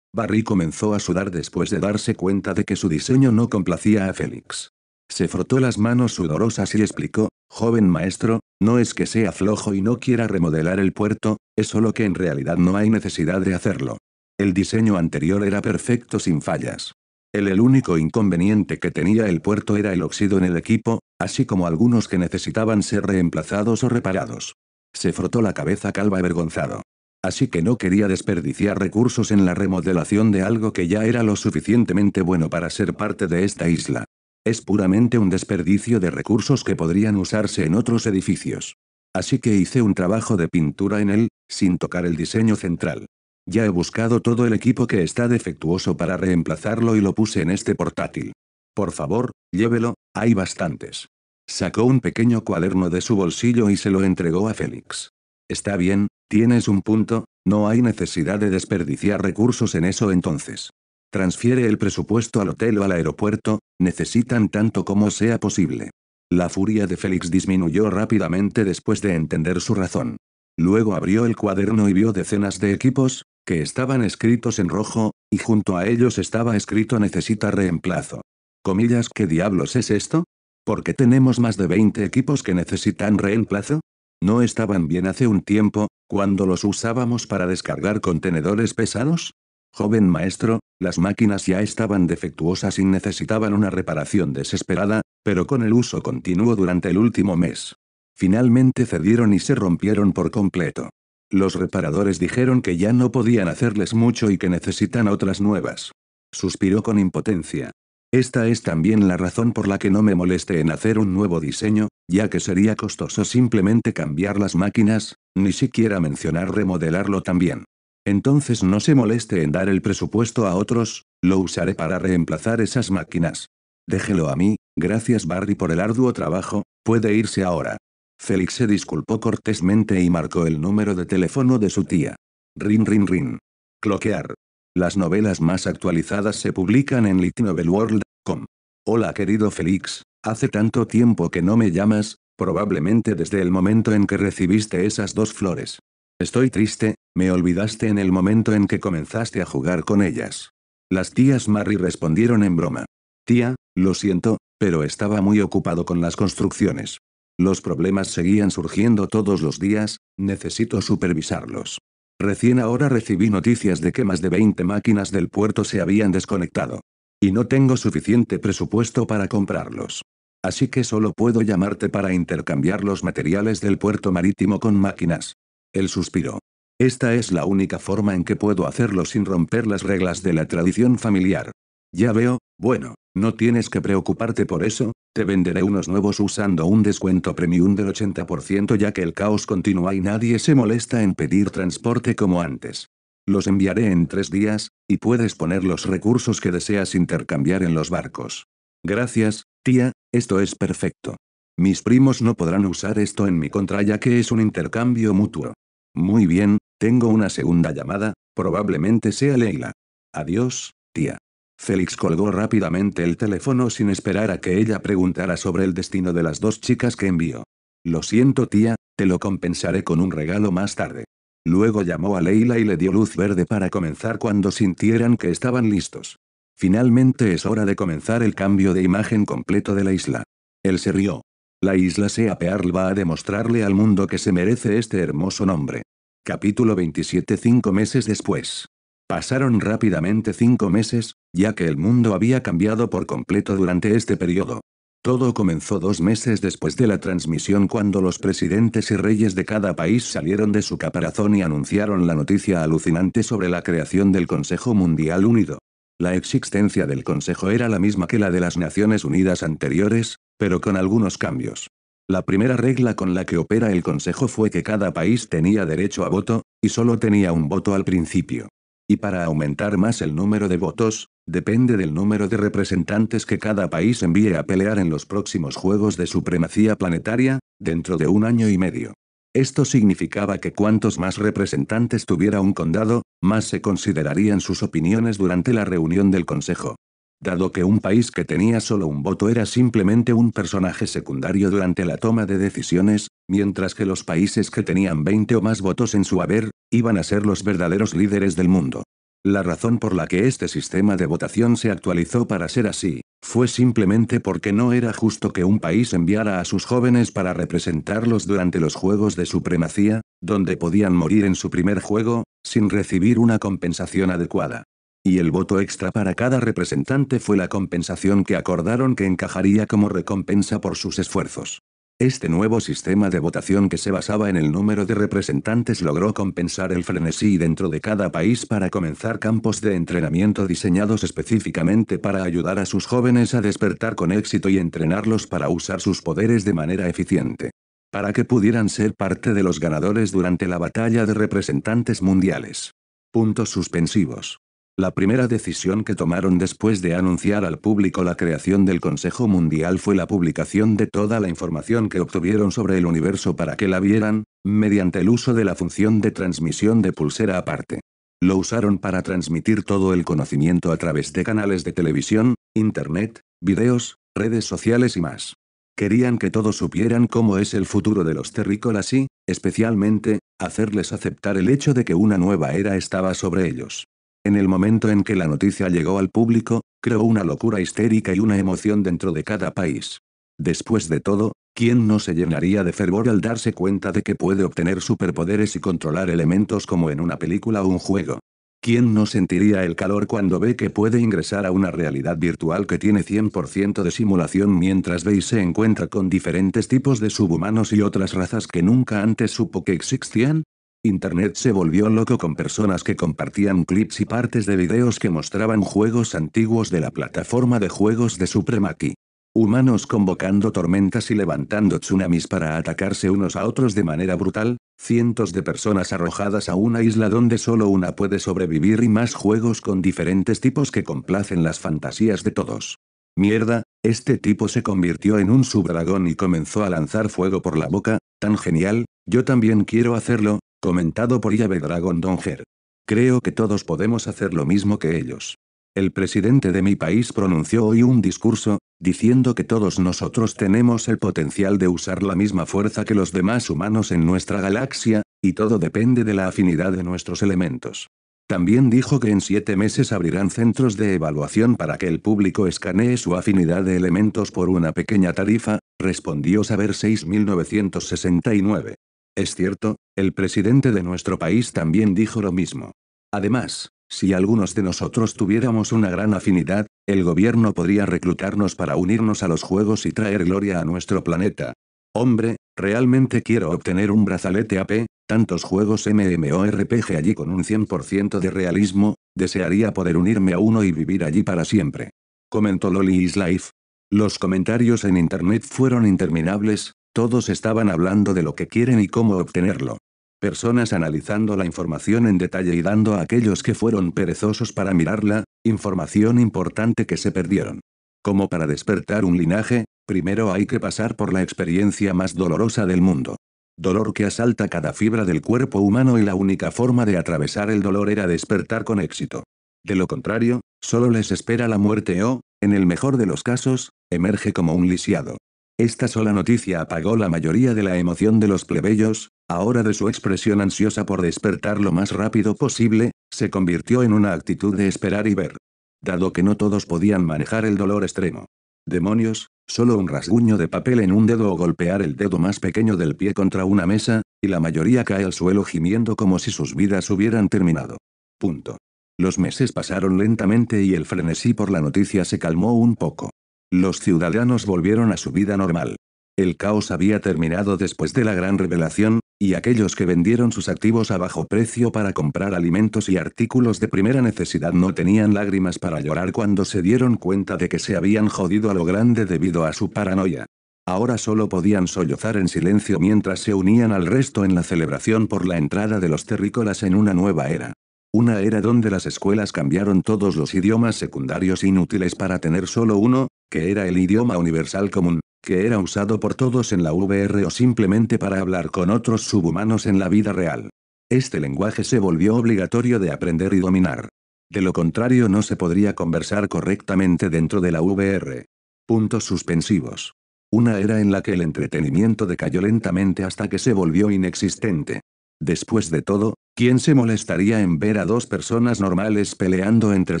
S1: Barry comenzó a sudar después de darse cuenta de que su diseño no complacía a Félix. Se frotó las manos sudorosas y explicó, joven maestro, no es que sea flojo y no quiera remodelar el puerto, es solo que en realidad no hay necesidad de hacerlo. El diseño anterior era perfecto sin fallas. El, el único inconveniente que tenía el puerto era el óxido en el equipo, así como algunos que necesitaban ser reemplazados o reparados. Se frotó la cabeza calva avergonzado así que no quería desperdiciar recursos en la remodelación de algo que ya era lo suficientemente bueno para ser parte de esta isla. Es puramente un desperdicio de recursos que podrían usarse en otros edificios. Así que hice un trabajo de pintura en él, sin tocar el diseño central. Ya he buscado todo el equipo que está defectuoso para reemplazarlo y lo puse en este portátil. Por favor, llévelo, hay bastantes. Sacó un pequeño cuaderno de su bolsillo y se lo entregó a Félix. Está bien, Tienes un punto, no hay necesidad de desperdiciar recursos en eso entonces. Transfiere el presupuesto al hotel o al aeropuerto, necesitan tanto como sea posible. La furia de Félix disminuyó rápidamente después de entender su razón. Luego abrió el cuaderno y vio decenas de equipos, que estaban escritos en rojo, y junto a ellos estaba escrito necesita reemplazo. Comillas, ¿qué diablos es esto? ¿Por qué tenemos más de 20 equipos que necesitan reemplazo? ¿No estaban bien hace un tiempo, cuando los usábamos para descargar contenedores pesados? Joven maestro, las máquinas ya estaban defectuosas y necesitaban una reparación desesperada, pero con el uso continuo durante el último mes. Finalmente cedieron y se rompieron por completo. Los reparadores dijeron que ya no podían hacerles mucho y que necesitan otras nuevas. Suspiró con impotencia. Esta es también la razón por la que no me moleste en hacer un nuevo diseño, ya que sería costoso simplemente cambiar las máquinas, ni siquiera mencionar remodelarlo también. Entonces no se moleste en dar el presupuesto a otros, lo usaré para reemplazar esas máquinas. Déjelo a mí, gracias Barry por el arduo trabajo, puede irse ahora. Félix se disculpó cortésmente y marcó el número de teléfono de su tía. Rin rin rin. Cloquear. Las novelas más actualizadas se publican en litnovelworld.com. Hola querido Félix, hace tanto tiempo que no me llamas, probablemente desde el momento en que recibiste esas dos flores. Estoy triste, me olvidaste en el momento en que comenzaste a jugar con ellas. Las tías Mary respondieron en broma. Tía, lo siento, pero estaba muy ocupado con las construcciones. Los problemas seguían surgiendo todos los días, necesito supervisarlos. Recién ahora recibí noticias de que más de 20 máquinas del puerto se habían desconectado. Y no tengo suficiente presupuesto para comprarlos. Así que solo puedo llamarte para intercambiar los materiales del puerto marítimo con máquinas. Él suspiró. Esta es la única forma en que puedo hacerlo sin romper las reglas de la tradición familiar. Ya veo, bueno, no tienes que preocuparte por eso, te venderé unos nuevos usando un descuento premium del 80% ya que el caos continúa y nadie se molesta en pedir transporte como antes. Los enviaré en tres días, y puedes poner los recursos que deseas intercambiar en los barcos. Gracias, tía, esto es perfecto. Mis primos no podrán usar esto en mi contra ya que es un intercambio mutuo. Muy bien, tengo una segunda llamada, probablemente sea Leila. Adiós, tía. Félix colgó rápidamente el teléfono sin esperar a que ella preguntara sobre el destino de las dos chicas que envió. Lo siento tía, te lo compensaré con un regalo más tarde. Luego llamó a Leila y le dio luz verde para comenzar cuando sintieran que estaban listos. Finalmente es hora de comenzar el cambio de imagen completo de la isla. Él se rió. La isla Sea Pearl va a demostrarle al mundo que se merece este hermoso nombre. Capítulo 27 Cinco meses después. Pasaron rápidamente cinco meses, ya que el mundo había cambiado por completo durante este periodo. Todo comenzó dos meses después de la transmisión cuando los presidentes y reyes de cada país salieron de su caparazón y anunciaron la noticia alucinante sobre la creación del Consejo Mundial Unido. La existencia del Consejo era la misma que la de las Naciones Unidas anteriores, pero con algunos cambios. La primera regla con la que opera el Consejo fue que cada país tenía derecho a voto, y solo tenía un voto al principio. Y para aumentar más el número de votos, depende del número de representantes que cada país envíe a pelear en los próximos Juegos de Supremacía Planetaria, dentro de un año y medio. Esto significaba que cuantos más representantes tuviera un condado, más se considerarían sus opiniones durante la reunión del Consejo. Dado que un país que tenía solo un voto era simplemente un personaje secundario durante la toma de decisiones, mientras que los países que tenían 20 o más votos en su haber, iban a ser los verdaderos líderes del mundo. La razón por la que este sistema de votación se actualizó para ser así, fue simplemente porque no era justo que un país enviara a sus jóvenes para representarlos durante los Juegos de Supremacía, donde podían morir en su primer juego, sin recibir una compensación adecuada. Y el voto extra para cada representante fue la compensación que acordaron que encajaría como recompensa por sus esfuerzos. Este nuevo sistema de votación que se basaba en el número de representantes logró compensar el frenesí dentro de cada país para comenzar campos de entrenamiento diseñados específicamente para ayudar a sus jóvenes a despertar con éxito y entrenarlos para usar sus poderes de manera eficiente. Para que pudieran ser parte de los ganadores durante la batalla de representantes mundiales. Puntos suspensivos. La primera decisión que tomaron después de anunciar al público la creación del Consejo Mundial fue la publicación de toda la información que obtuvieron sobre el universo para que la vieran, mediante el uso de la función de transmisión de pulsera aparte. Lo usaron para transmitir todo el conocimiento a través de canales de televisión, internet, videos, redes sociales y más. Querían que todos supieran cómo es el futuro de los terrícolas y, especialmente, hacerles aceptar el hecho de que una nueva era estaba sobre ellos. En el momento en que la noticia llegó al público, creó una locura histérica y una emoción dentro de cada país. Después de todo, ¿quién no se llenaría de fervor al darse cuenta de que puede obtener superpoderes y controlar elementos como en una película o un juego? ¿Quién no sentiría el calor cuando ve que puede ingresar a una realidad virtual que tiene 100% de simulación mientras ve y se encuentra con diferentes tipos de subhumanos y otras razas que nunca antes supo que existían? Internet se volvió loco con personas que compartían clips y partes de videos que mostraban juegos antiguos de la plataforma de juegos de supremaki Humanos convocando tormentas y levantando tsunamis para atacarse unos a otros de manera brutal, cientos de personas arrojadas a una isla donde solo una puede sobrevivir y más juegos con diferentes tipos que complacen las fantasías de todos. Mierda, este tipo se convirtió en un subdragón y comenzó a lanzar fuego por la boca, tan genial, yo también quiero hacerlo, Comentado por Yave Dragon Donger. Creo que todos podemos hacer lo mismo que ellos. El presidente de mi país pronunció hoy un discurso, diciendo que todos nosotros tenemos el potencial de usar la misma fuerza que los demás humanos en nuestra galaxia, y todo depende de la afinidad de nuestros elementos. También dijo que en siete meses abrirán centros de evaluación para que el público escanee su afinidad de elementos por una pequeña tarifa, respondió Saber 6969. Es cierto, el presidente de nuestro país también dijo lo mismo. Además, si algunos de nosotros tuviéramos una gran afinidad, el gobierno podría reclutarnos para unirnos a los Juegos y traer gloria a nuestro planeta. Hombre, realmente quiero obtener un brazalete AP, tantos juegos MMORPG allí con un 100% de realismo, desearía poder unirme a uno y vivir allí para siempre. Comentó Loli Life. Los comentarios en internet fueron interminables, todos estaban hablando de lo que quieren y cómo obtenerlo. Personas analizando la información en detalle y dando a aquellos que fueron perezosos para mirarla, información importante que se perdieron. Como para despertar un linaje, primero hay que pasar por la experiencia más dolorosa del mundo. Dolor que asalta cada fibra del cuerpo humano y la única forma de atravesar el dolor era despertar con éxito. De lo contrario, solo les espera la muerte o, en el mejor de los casos, emerge como un lisiado. Esta sola noticia apagó la mayoría de la emoción de los plebeyos, ahora de su expresión ansiosa por despertar lo más rápido posible, se convirtió en una actitud de esperar y ver. Dado que no todos podían manejar el dolor extremo. Demonios, solo un rasguño de papel en un dedo o golpear el dedo más pequeño del pie contra una mesa, y la mayoría cae al suelo gimiendo como si sus vidas hubieran terminado. Punto. Los meses pasaron lentamente y el frenesí por la noticia se calmó un poco. Los ciudadanos volvieron a su vida normal. El caos había terminado después de la gran revelación, y aquellos que vendieron sus activos a bajo precio para comprar alimentos y artículos de primera necesidad no tenían lágrimas para llorar cuando se dieron cuenta de que se habían jodido a lo grande debido a su paranoia. Ahora solo podían sollozar en silencio mientras se unían al resto en la celebración por la entrada de los terrícolas en una nueva era. Una era donde las escuelas cambiaron todos los idiomas secundarios inútiles para tener solo uno, que era el idioma universal común, que era usado por todos en la VR o simplemente para hablar con otros subhumanos en la vida real. Este lenguaje se volvió obligatorio de aprender y dominar. De lo contrario no se podría conversar correctamente dentro de la VR. Puntos suspensivos. Una era en la que el entretenimiento decayó lentamente hasta que se volvió inexistente. Después de todo, ¿Quién se molestaría en ver a dos personas normales peleando entre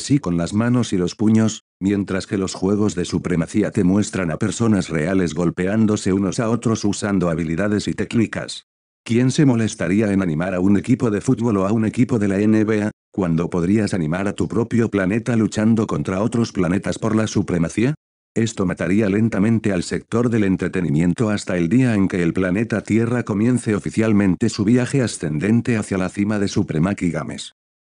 S1: sí con las manos y los puños, mientras que los juegos de supremacía te muestran a personas reales golpeándose unos a otros usando habilidades y técnicas? ¿Quién se molestaría en animar a un equipo de fútbol o a un equipo de la NBA, cuando podrías animar a tu propio planeta luchando contra otros planetas por la supremacía? Esto mataría lentamente al sector del entretenimiento hasta el día en que el planeta Tierra comience oficialmente su viaje ascendente hacia la cima de Supremaki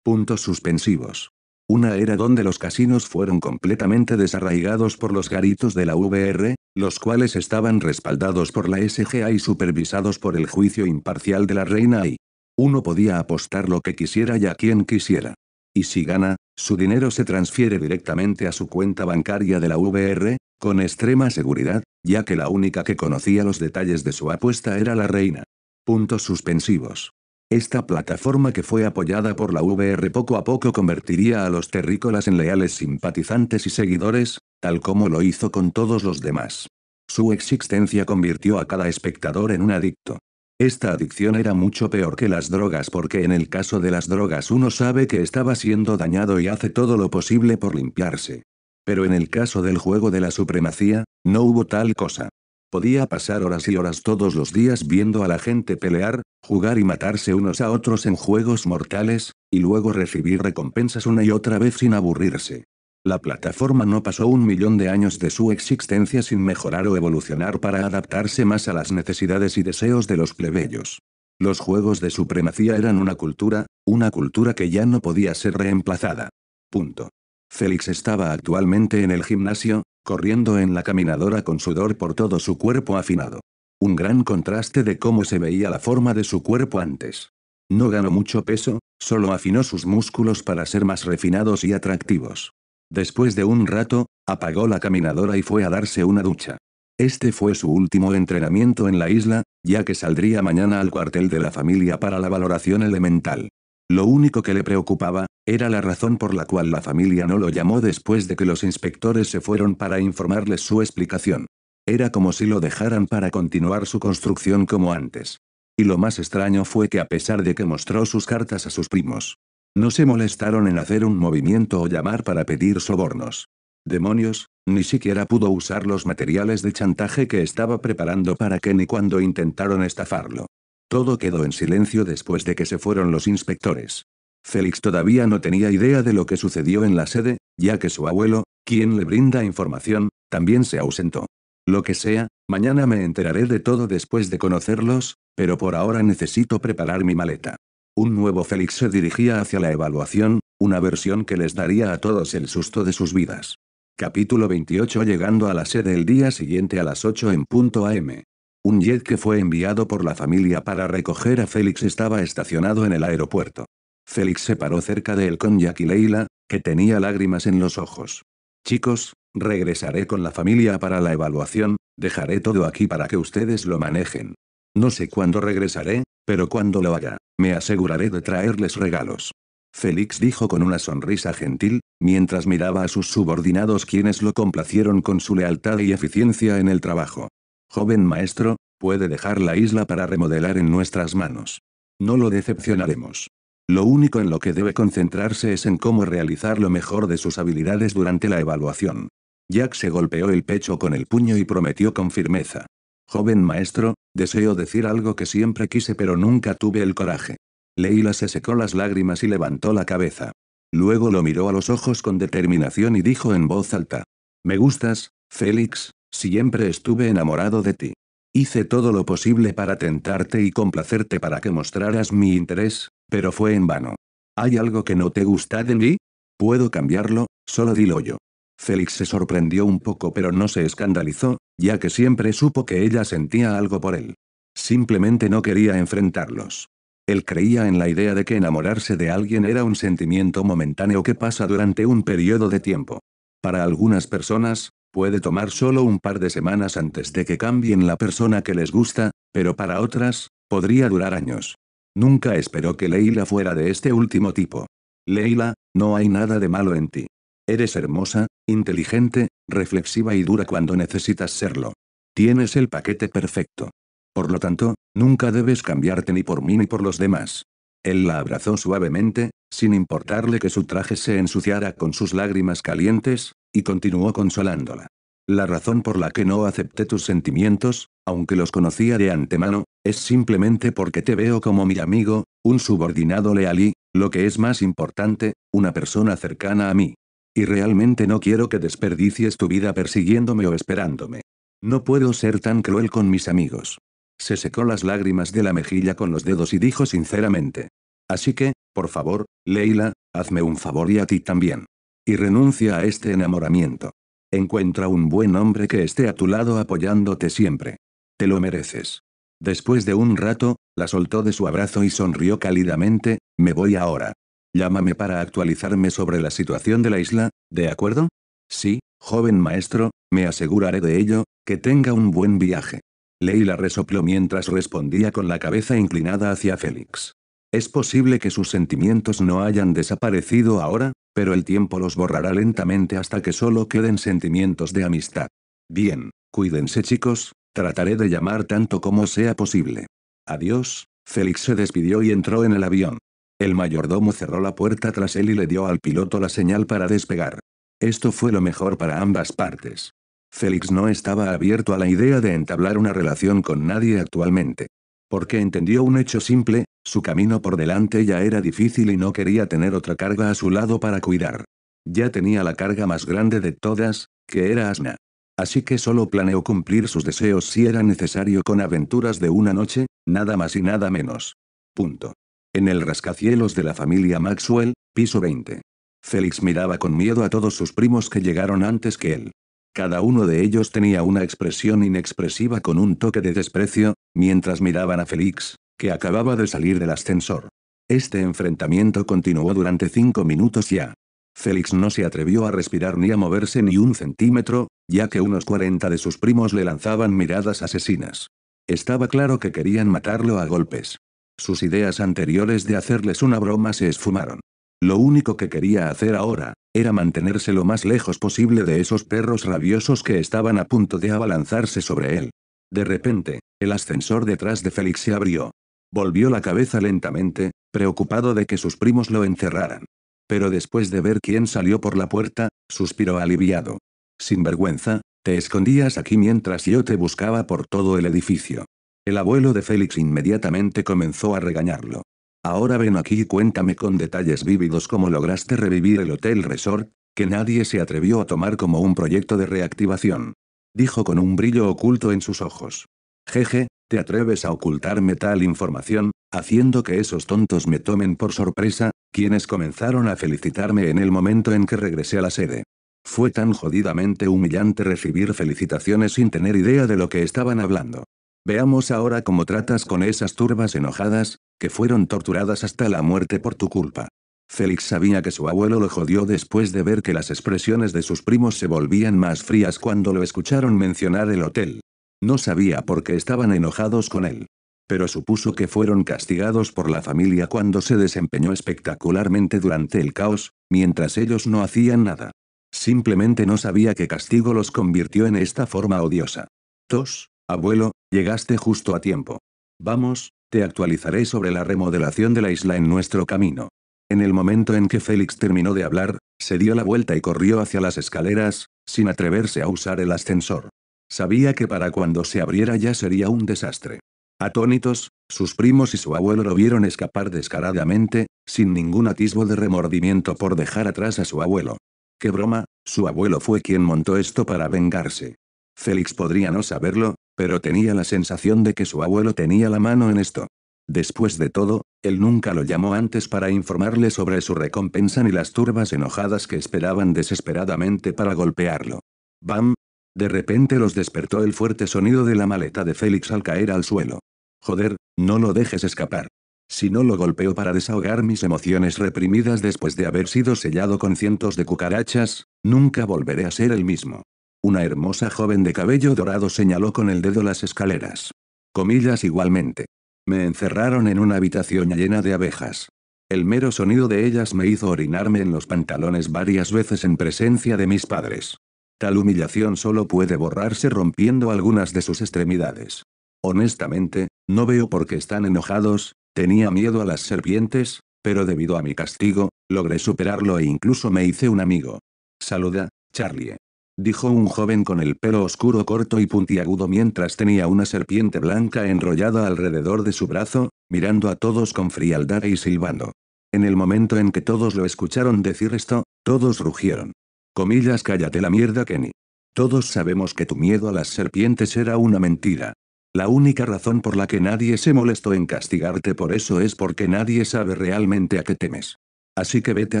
S1: Puntos suspensivos. Una era donde los casinos fueron completamente desarraigados por los garitos de la VR, los cuales estaban respaldados por la SGA y supervisados por el juicio imparcial de la reina y uno podía apostar lo que quisiera y a quien quisiera. Y si gana, su dinero se transfiere directamente a su cuenta bancaria de la VR, con extrema seguridad, ya que la única que conocía los detalles de su apuesta era la reina. Puntos suspensivos. Esta plataforma que fue apoyada por la VR poco a poco convertiría a los terrícolas en leales simpatizantes y seguidores, tal como lo hizo con todos los demás. Su existencia convirtió a cada espectador en un adicto. Esta adicción era mucho peor que las drogas porque en el caso de las drogas uno sabe que estaba siendo dañado y hace todo lo posible por limpiarse. Pero en el caso del juego de la supremacía, no hubo tal cosa. Podía pasar horas y horas todos los días viendo a la gente pelear, jugar y matarse unos a otros en juegos mortales, y luego recibir recompensas una y otra vez sin aburrirse. La plataforma no pasó un millón de años de su existencia sin mejorar o evolucionar para adaptarse más a las necesidades y deseos de los plebeyos. Los juegos de supremacía eran una cultura, una cultura que ya no podía ser reemplazada. Punto. Félix estaba actualmente en el gimnasio, corriendo en la caminadora con sudor por todo su cuerpo afinado. Un gran contraste de cómo se veía la forma de su cuerpo antes. No ganó mucho peso, solo afinó sus músculos para ser más refinados y atractivos. Después de un rato, apagó la caminadora y fue a darse una ducha. Este fue su último entrenamiento en la isla, ya que saldría mañana al cuartel de la familia para la valoración elemental. Lo único que le preocupaba, era la razón por la cual la familia no lo llamó después de que los inspectores se fueron para informarles su explicación. Era como si lo dejaran para continuar su construcción como antes. Y lo más extraño fue que a pesar de que mostró sus cartas a sus primos, no se molestaron en hacer un movimiento o llamar para pedir sobornos. Demonios, ni siquiera pudo usar los materiales de chantaje que estaba preparando para Kenny cuando intentaron estafarlo. Todo quedó en silencio después de que se fueron los inspectores. Félix todavía no tenía idea de lo que sucedió en la sede, ya que su abuelo, quien le brinda información, también se ausentó. Lo que sea, mañana me enteraré de todo después de conocerlos, pero por ahora necesito preparar mi maleta. Un nuevo Félix se dirigía hacia la evaluación, una versión que les daría a todos el susto de sus vidas. Capítulo 28 Llegando a la sede el día siguiente a las 8 en punto AM. Un jet que fue enviado por la familia para recoger a Félix estaba estacionado en el aeropuerto. Félix se paró cerca de con Jack y Leila, que tenía lágrimas en los ojos. Chicos, regresaré con la familia para la evaluación, dejaré todo aquí para que ustedes lo manejen. No sé cuándo regresaré, pero cuando lo haga, me aseguraré de traerles regalos. Félix dijo con una sonrisa gentil, mientras miraba a sus subordinados quienes lo complacieron con su lealtad y eficiencia en el trabajo. Joven maestro, puede dejar la isla para remodelar en nuestras manos. No lo decepcionaremos. Lo único en lo que debe concentrarse es en cómo realizar lo mejor de sus habilidades durante la evaluación. Jack se golpeó el pecho con el puño y prometió con firmeza. Joven maestro, deseo decir algo que siempre quise pero nunca tuve el coraje. Leila se secó las lágrimas y levantó la cabeza. Luego lo miró a los ojos con determinación y dijo en voz alta. Me gustas, Félix, siempre estuve enamorado de ti. Hice todo lo posible para tentarte y complacerte para que mostraras mi interés, pero fue en vano. ¿Hay algo que no te gusta de mí? Puedo cambiarlo, solo dilo yo. Félix se sorprendió un poco pero no se escandalizó, ya que siempre supo que ella sentía algo por él. Simplemente no quería enfrentarlos. Él creía en la idea de que enamorarse de alguien era un sentimiento momentáneo que pasa durante un periodo de tiempo. Para algunas personas, puede tomar solo un par de semanas antes de que cambien la persona que les gusta, pero para otras, podría durar años. Nunca esperó que Leila fuera de este último tipo. Leila, no hay nada de malo en ti. Eres hermosa, inteligente, reflexiva y dura cuando necesitas serlo. Tienes el paquete perfecto. Por lo tanto, nunca debes cambiarte ni por mí ni por los demás. Él la abrazó suavemente, sin importarle que su traje se ensuciara con sus lágrimas calientes, y continuó consolándola. La razón por la que no acepté tus sentimientos, aunque los conocía de antemano, es simplemente porque te veo como mi amigo, un subordinado leal y, lo que es más importante, una persona cercana a mí. Y realmente no quiero que desperdicies tu vida persiguiéndome o esperándome. No puedo ser tan cruel con mis amigos. Se secó las lágrimas de la mejilla con los dedos y dijo sinceramente. Así que, por favor, Leila, hazme un favor y a ti también. Y renuncia a este enamoramiento. Encuentra un buen hombre que esté a tu lado apoyándote siempre. Te lo mereces. Después de un rato, la soltó de su abrazo y sonrió cálidamente, me voy ahora. Llámame para actualizarme sobre la situación de la isla, ¿de acuerdo? Sí, joven maestro, me aseguraré de ello, que tenga un buen viaje. Leila resopló mientras respondía con la cabeza inclinada hacia Félix. Es posible que sus sentimientos no hayan desaparecido ahora, pero el tiempo los borrará lentamente hasta que solo queden sentimientos de amistad. Bien, cuídense chicos, trataré de llamar tanto como sea posible. Adiós, Félix se despidió y entró en el avión. El mayordomo cerró la puerta tras él y le dio al piloto la señal para despegar. Esto fue lo mejor para ambas partes. Félix no estaba abierto a la idea de entablar una relación con nadie actualmente. Porque entendió un hecho simple, su camino por delante ya era difícil y no quería tener otra carga a su lado para cuidar. Ya tenía la carga más grande de todas, que era Asna. Así que solo planeó cumplir sus deseos si era necesario con aventuras de una noche, nada más y nada menos. Punto. En el rascacielos de la familia Maxwell, piso 20. Félix miraba con miedo a todos sus primos que llegaron antes que él. Cada uno de ellos tenía una expresión inexpresiva con un toque de desprecio, mientras miraban a Félix, que acababa de salir del ascensor. Este enfrentamiento continuó durante cinco minutos ya. Félix no se atrevió a respirar ni a moverse ni un centímetro, ya que unos 40 de sus primos le lanzaban miradas asesinas. Estaba claro que querían matarlo a golpes. Sus ideas anteriores de hacerles una broma se esfumaron. Lo único que quería hacer ahora, era mantenerse lo más lejos posible de esos perros rabiosos que estaban a punto de abalanzarse sobre él. De repente, el ascensor detrás de Félix se abrió. Volvió la cabeza lentamente, preocupado de que sus primos lo encerraran. Pero después de ver quién salió por la puerta, suspiró aliviado. Sin vergüenza, te escondías aquí mientras yo te buscaba por todo el edificio. El abuelo de Félix inmediatamente comenzó a regañarlo. Ahora ven aquí y cuéntame con detalles vívidos cómo lograste revivir el Hotel Resort, que nadie se atrevió a tomar como un proyecto de reactivación. Dijo con un brillo oculto en sus ojos. Jeje, ¿te atreves a ocultarme tal información, haciendo que esos tontos me tomen por sorpresa? quienes comenzaron a felicitarme en el momento en que regresé a la sede. Fue tan jodidamente humillante recibir felicitaciones sin tener idea de lo que estaban hablando. Veamos ahora cómo tratas con esas turbas enojadas, que fueron torturadas hasta la muerte por tu culpa. Félix sabía que su abuelo lo jodió después de ver que las expresiones de sus primos se volvían más frías cuando lo escucharon mencionar el hotel. No sabía por qué estaban enojados con él. Pero supuso que fueron castigados por la familia cuando se desempeñó espectacularmente durante el caos, mientras ellos no hacían nada. Simplemente no sabía qué castigo los convirtió en esta forma odiosa. Tos, Abuelo, llegaste justo a tiempo. Vamos, te actualizaré sobre la remodelación de la isla en nuestro camino. En el momento en que Félix terminó de hablar, se dio la vuelta y corrió hacia las escaleras, sin atreverse a usar el ascensor. Sabía que para cuando se abriera ya sería un desastre. Atónitos, sus primos y su abuelo lo vieron escapar descaradamente, sin ningún atisbo de remordimiento por dejar atrás a su abuelo. ¡Qué broma! Su abuelo fue quien montó esto para vengarse. Félix podría no saberlo, pero tenía la sensación de que su abuelo tenía la mano en esto. Después de todo, él nunca lo llamó antes para informarle sobre su recompensa ni las turbas enojadas que esperaban desesperadamente para golpearlo. ¡Bam! De repente los despertó el fuerte sonido de la maleta de Félix al caer al suelo. Joder, no lo dejes escapar. Si no lo golpeo para desahogar mis emociones reprimidas después de haber sido sellado con cientos de cucarachas, nunca volveré a ser el mismo. Una hermosa joven de cabello dorado señaló con el dedo las escaleras. Comillas igualmente. Me encerraron en una habitación llena de abejas. El mero sonido de ellas me hizo orinarme en los pantalones varias veces en presencia de mis padres. Tal humillación solo puede borrarse rompiendo algunas de sus extremidades. Honestamente, no veo por qué están enojados, tenía miedo a las serpientes, pero debido a mi castigo, logré superarlo e incluso me hice un amigo. Saluda, Charlie dijo un joven con el pelo oscuro corto y puntiagudo mientras tenía una serpiente blanca enrollada alrededor de su brazo, mirando a todos con frialdad y silbando. En el momento en que todos lo escucharon decir esto, todos rugieron. Comillas cállate la mierda Kenny. Todos sabemos que tu miedo a las serpientes era una mentira. La única razón por la que nadie se molestó en castigarte por eso es porque nadie sabe realmente a qué temes. Así que vete a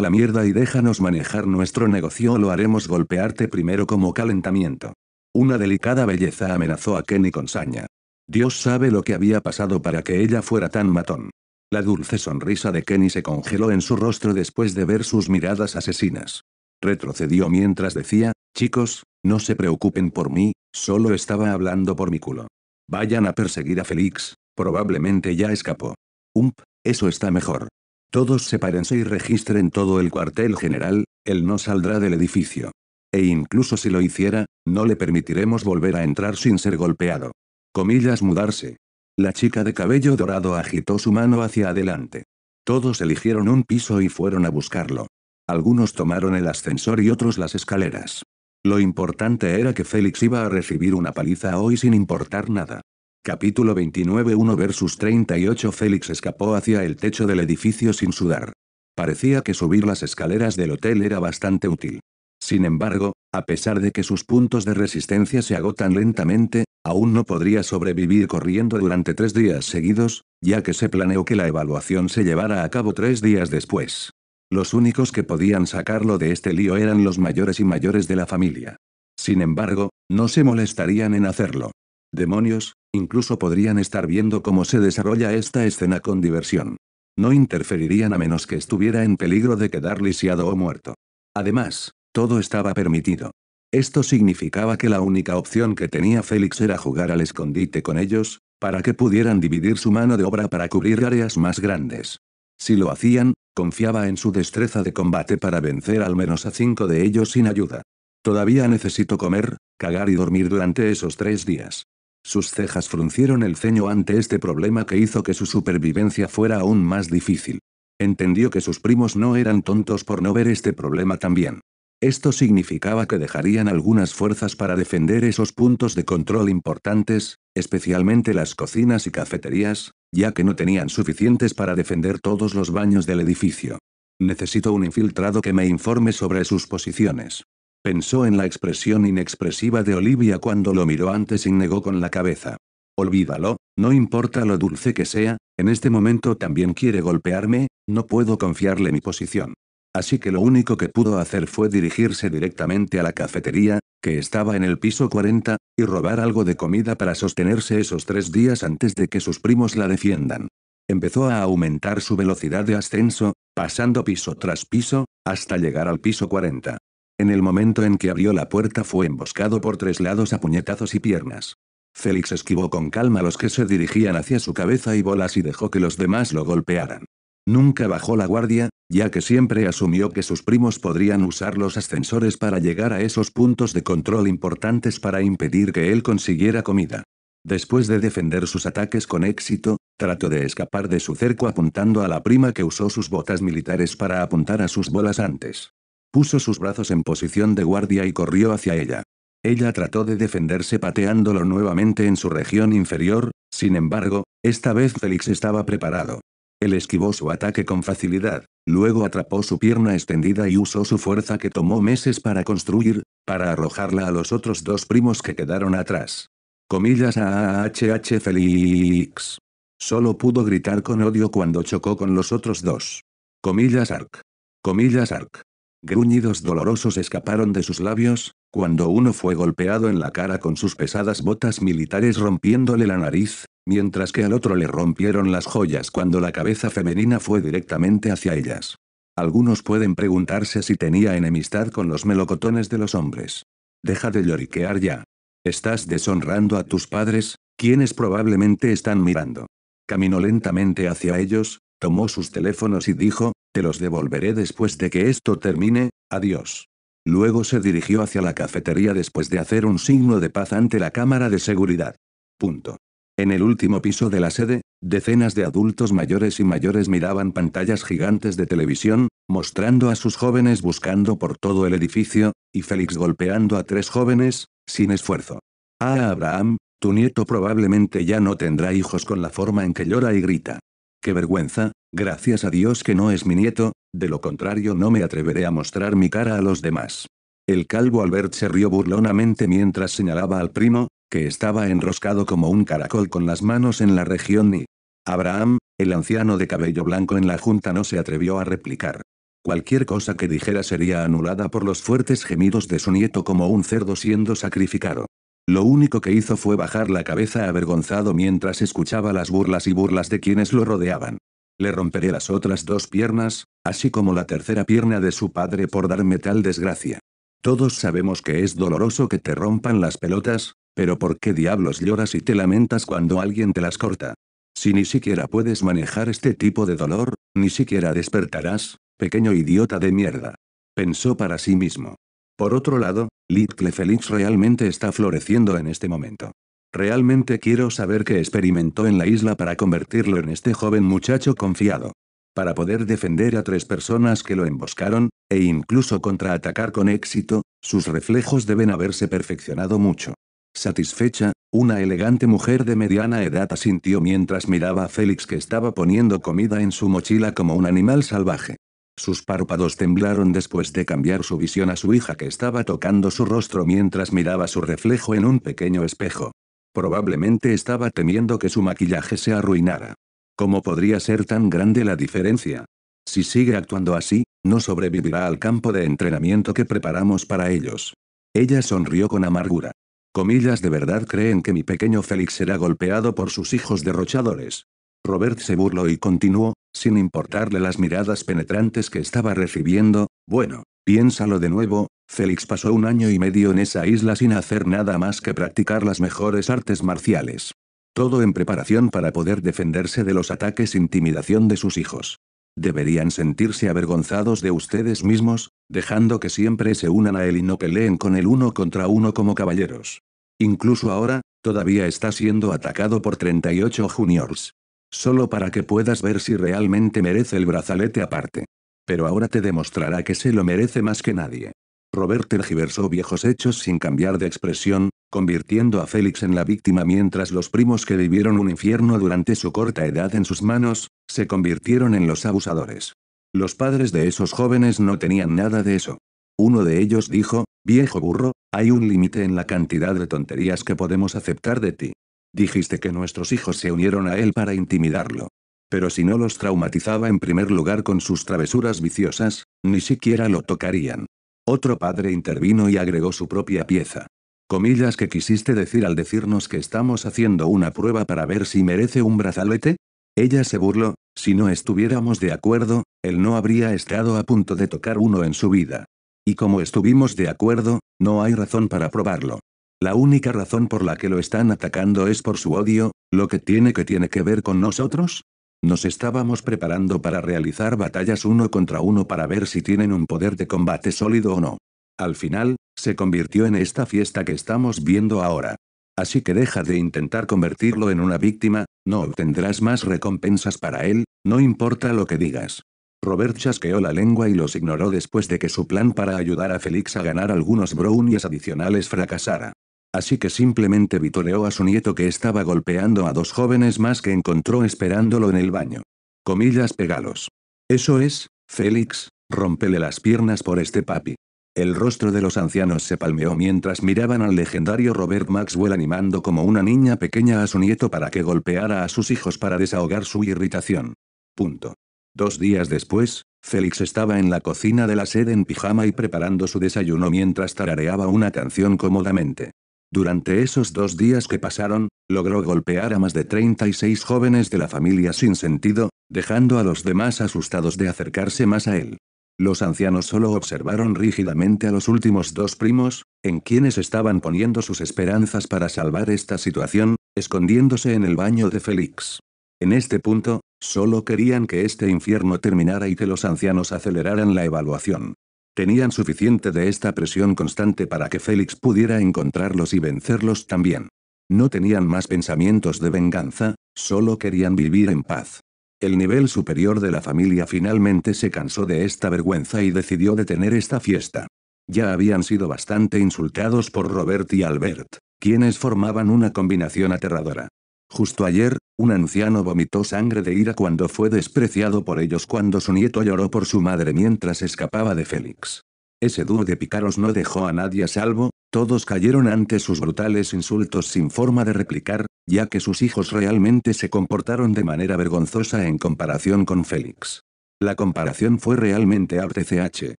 S1: la mierda y déjanos manejar nuestro negocio o lo haremos golpearte primero como calentamiento. Una delicada belleza amenazó a Kenny con saña. Dios sabe lo que había pasado para que ella fuera tan matón. La dulce sonrisa de Kenny se congeló en su rostro después de ver sus miradas asesinas. Retrocedió mientras decía, chicos, no se preocupen por mí, solo estaba hablando por mi culo. Vayan a perseguir a Félix, probablemente ya escapó. Ump, eso está mejor. Todos sepárense y registren todo el cuartel general, él no saldrá del edificio. E incluso si lo hiciera, no le permitiremos volver a entrar sin ser golpeado. Comillas mudarse. La chica de cabello dorado agitó su mano hacia adelante. Todos eligieron un piso y fueron a buscarlo. Algunos tomaron el ascensor y otros las escaleras. Lo importante era que Félix iba a recibir una paliza hoy sin importar nada. Capítulo 29 1 versus 38 Félix escapó hacia el techo del edificio sin sudar. Parecía que subir las escaleras del hotel era bastante útil. Sin embargo, a pesar de que sus puntos de resistencia se agotan lentamente, aún no podría sobrevivir corriendo durante tres días seguidos, ya que se planeó que la evaluación se llevara a cabo tres días después. Los únicos que podían sacarlo de este lío eran los mayores y mayores de la familia. Sin embargo, no se molestarían en hacerlo. Demonios, incluso podrían estar viendo cómo se desarrolla esta escena con diversión. No interferirían a menos que estuviera en peligro de quedar lisiado o muerto. Además, todo estaba permitido. Esto significaba que la única opción que tenía Félix era jugar al escondite con ellos, para que pudieran dividir su mano de obra para cubrir áreas más grandes. Si lo hacían, confiaba en su destreza de combate para vencer al menos a cinco de ellos sin ayuda. Todavía necesito comer, cagar y dormir durante esos tres días. Sus cejas fruncieron el ceño ante este problema que hizo que su supervivencia fuera aún más difícil. Entendió que sus primos no eran tontos por no ver este problema también. Esto significaba que dejarían algunas fuerzas para defender esos puntos de control importantes, especialmente las cocinas y cafeterías, ya que no tenían suficientes para defender todos los baños del edificio. Necesito un infiltrado que me informe sobre sus posiciones. Pensó en la expresión inexpresiva de Olivia cuando lo miró antes y negó con la cabeza. Olvídalo, no importa lo dulce que sea, en este momento también quiere golpearme, no puedo confiarle mi posición. Así que lo único que pudo hacer fue dirigirse directamente a la cafetería, que estaba en el piso 40, y robar algo de comida para sostenerse esos tres días antes de que sus primos la defiendan. Empezó a aumentar su velocidad de ascenso, pasando piso tras piso, hasta llegar al piso 40. En el momento en que abrió la puerta fue emboscado por tres lados a puñetazos y piernas. Félix esquivó con calma los que se dirigían hacia su cabeza y bolas y dejó que los demás lo golpearan. Nunca bajó la guardia, ya que siempre asumió que sus primos podrían usar los ascensores para llegar a esos puntos de control importantes para impedir que él consiguiera comida. Después de defender sus ataques con éxito, trató de escapar de su cerco apuntando a la prima que usó sus botas militares para apuntar a sus bolas antes. Puso sus brazos en posición de guardia y corrió hacia ella. Ella trató de defenderse pateándolo nuevamente en su región inferior, sin embargo, esta vez Félix estaba preparado. Él esquivó su ataque con facilidad, luego atrapó su pierna extendida y usó su fuerza que tomó meses para construir, para arrojarla a los otros dos primos que quedaron atrás. Comillas a HH Félix. Solo pudo gritar con odio cuando chocó con los otros dos. Comillas Arc. Comillas Arc. Gruñidos dolorosos escaparon de sus labios, cuando uno fue golpeado en la cara con sus pesadas botas militares rompiéndole la nariz, mientras que al otro le rompieron las joyas cuando la cabeza femenina fue directamente hacia ellas. Algunos pueden preguntarse si tenía enemistad con los melocotones de los hombres. Deja de lloriquear ya. Estás deshonrando a tus padres, quienes probablemente están mirando. Caminó lentamente hacia ellos, tomó sus teléfonos y dijo, te los devolveré después de que esto termine, adiós. Luego se dirigió hacia la cafetería después de hacer un signo de paz ante la cámara de seguridad. Punto. En el último piso de la sede, decenas de adultos mayores y mayores miraban pantallas gigantes de televisión, mostrando a sus jóvenes buscando por todo el edificio, y Félix golpeando a tres jóvenes, sin esfuerzo. Ah, Abraham, tu nieto probablemente ya no tendrá hijos con la forma en que llora y grita. Qué vergüenza, Gracias a Dios que no es mi nieto, de lo contrario no me atreveré a mostrar mi cara a los demás. El calvo Albert se rió burlonamente mientras señalaba al primo, que estaba enroscado como un caracol con las manos en la región y... Abraham, el anciano de cabello blanco en la junta no se atrevió a replicar. Cualquier cosa que dijera sería anulada por los fuertes gemidos de su nieto como un cerdo siendo sacrificado. Lo único que hizo fue bajar la cabeza avergonzado mientras escuchaba las burlas y burlas de quienes lo rodeaban. Le romperé las otras dos piernas, así como la tercera pierna de su padre por darme tal desgracia. Todos sabemos que es doloroso que te rompan las pelotas, pero ¿por qué diablos lloras y te lamentas cuando alguien te las corta? Si ni siquiera puedes manejar este tipo de dolor, ni siquiera despertarás, pequeño idiota de mierda. Pensó para sí mismo. Por otro lado, Little Felix realmente está floreciendo en este momento. Realmente quiero saber qué experimentó en la isla para convertirlo en este joven muchacho confiado. Para poder defender a tres personas que lo emboscaron, e incluso contraatacar con éxito, sus reflejos deben haberse perfeccionado mucho. Satisfecha, una elegante mujer de mediana edad asintió mientras miraba a Félix que estaba poniendo comida en su mochila como un animal salvaje. Sus párpados temblaron después de cambiar su visión a su hija que estaba tocando su rostro mientras miraba su reflejo en un pequeño espejo. Probablemente estaba temiendo que su maquillaje se arruinara. ¿Cómo podría ser tan grande la diferencia? Si sigue actuando así, no sobrevivirá al campo de entrenamiento que preparamos para ellos. Ella sonrió con amargura. Comillas de verdad creen que mi pequeño Félix será golpeado por sus hijos derrochadores. Robert se burló y continuó, sin importarle las miradas penetrantes que estaba recibiendo, bueno, Piénsalo de nuevo, Félix pasó un año y medio en esa isla sin hacer nada más que practicar las mejores artes marciales. Todo en preparación para poder defenderse de los ataques e intimidación de sus hijos. Deberían sentirse avergonzados de ustedes mismos, dejando que siempre se unan a él y no peleen con él uno contra uno como caballeros. Incluso ahora, todavía está siendo atacado por 38 juniors. Solo para que puedas ver si realmente merece el brazalete aparte. Pero ahora te demostrará que se lo merece más que nadie. Robert tergiversó viejos hechos sin cambiar de expresión, convirtiendo a Félix en la víctima mientras los primos que vivieron un infierno durante su corta edad en sus manos, se convirtieron en los abusadores. Los padres de esos jóvenes no tenían nada de eso. Uno de ellos dijo, viejo burro, hay un límite en la cantidad de tonterías que podemos aceptar de ti. Dijiste que nuestros hijos se unieron a él para intimidarlo pero si no los traumatizaba en primer lugar con sus travesuras viciosas, ni siquiera lo tocarían. Otro padre intervino y agregó su propia pieza. Comillas que quisiste decir al decirnos que estamos haciendo una prueba para ver si merece un brazalete? Ella se burló, si no estuviéramos de acuerdo, él no habría estado a punto de tocar uno en su vida. Y como estuvimos de acuerdo, no hay razón para probarlo. La única razón por la que lo están atacando es por su odio, lo que tiene que tiene que ver con nosotros, nos estábamos preparando para realizar batallas uno contra uno para ver si tienen un poder de combate sólido o no. Al final, se convirtió en esta fiesta que estamos viendo ahora. Así que deja de intentar convertirlo en una víctima, no obtendrás más recompensas para él, no importa lo que digas. Robert chasqueó la lengua y los ignoró después de que su plan para ayudar a Félix a ganar algunos brownies adicionales fracasara. Así que simplemente vitoreó a su nieto que estaba golpeando a dos jóvenes más que encontró esperándolo en el baño. Comillas pegalos. Eso es, Félix, rompele las piernas por este papi. El rostro de los ancianos se palmeó mientras miraban al legendario Robert Maxwell animando como una niña pequeña a su nieto para que golpeara a sus hijos para desahogar su irritación. Punto. Dos días después, Félix estaba en la cocina de la sede en pijama y preparando su desayuno mientras tarareaba una canción cómodamente. Durante esos dos días que pasaron, logró golpear a más de 36 jóvenes de la familia sin sentido, dejando a los demás asustados de acercarse más a él. Los ancianos solo observaron rígidamente a los últimos dos primos, en quienes estaban poniendo sus esperanzas para salvar esta situación, escondiéndose en el baño de Félix. En este punto, solo querían que este infierno terminara y que los ancianos aceleraran la evaluación. Tenían suficiente de esta presión constante para que Félix pudiera encontrarlos y vencerlos también. No tenían más pensamientos de venganza, solo querían vivir en paz. El nivel superior de la familia finalmente se cansó de esta vergüenza y decidió detener esta fiesta. Ya habían sido bastante insultados por Robert y Albert, quienes formaban una combinación aterradora. Justo ayer, un anciano vomitó sangre de ira cuando fue despreciado por ellos cuando su nieto lloró por su madre mientras escapaba de Félix. Ese dúo de picaros no dejó a nadie a salvo, todos cayeron ante sus brutales insultos sin forma de replicar, ya que sus hijos realmente se comportaron de manera vergonzosa en comparación con Félix. La comparación fue realmente CH.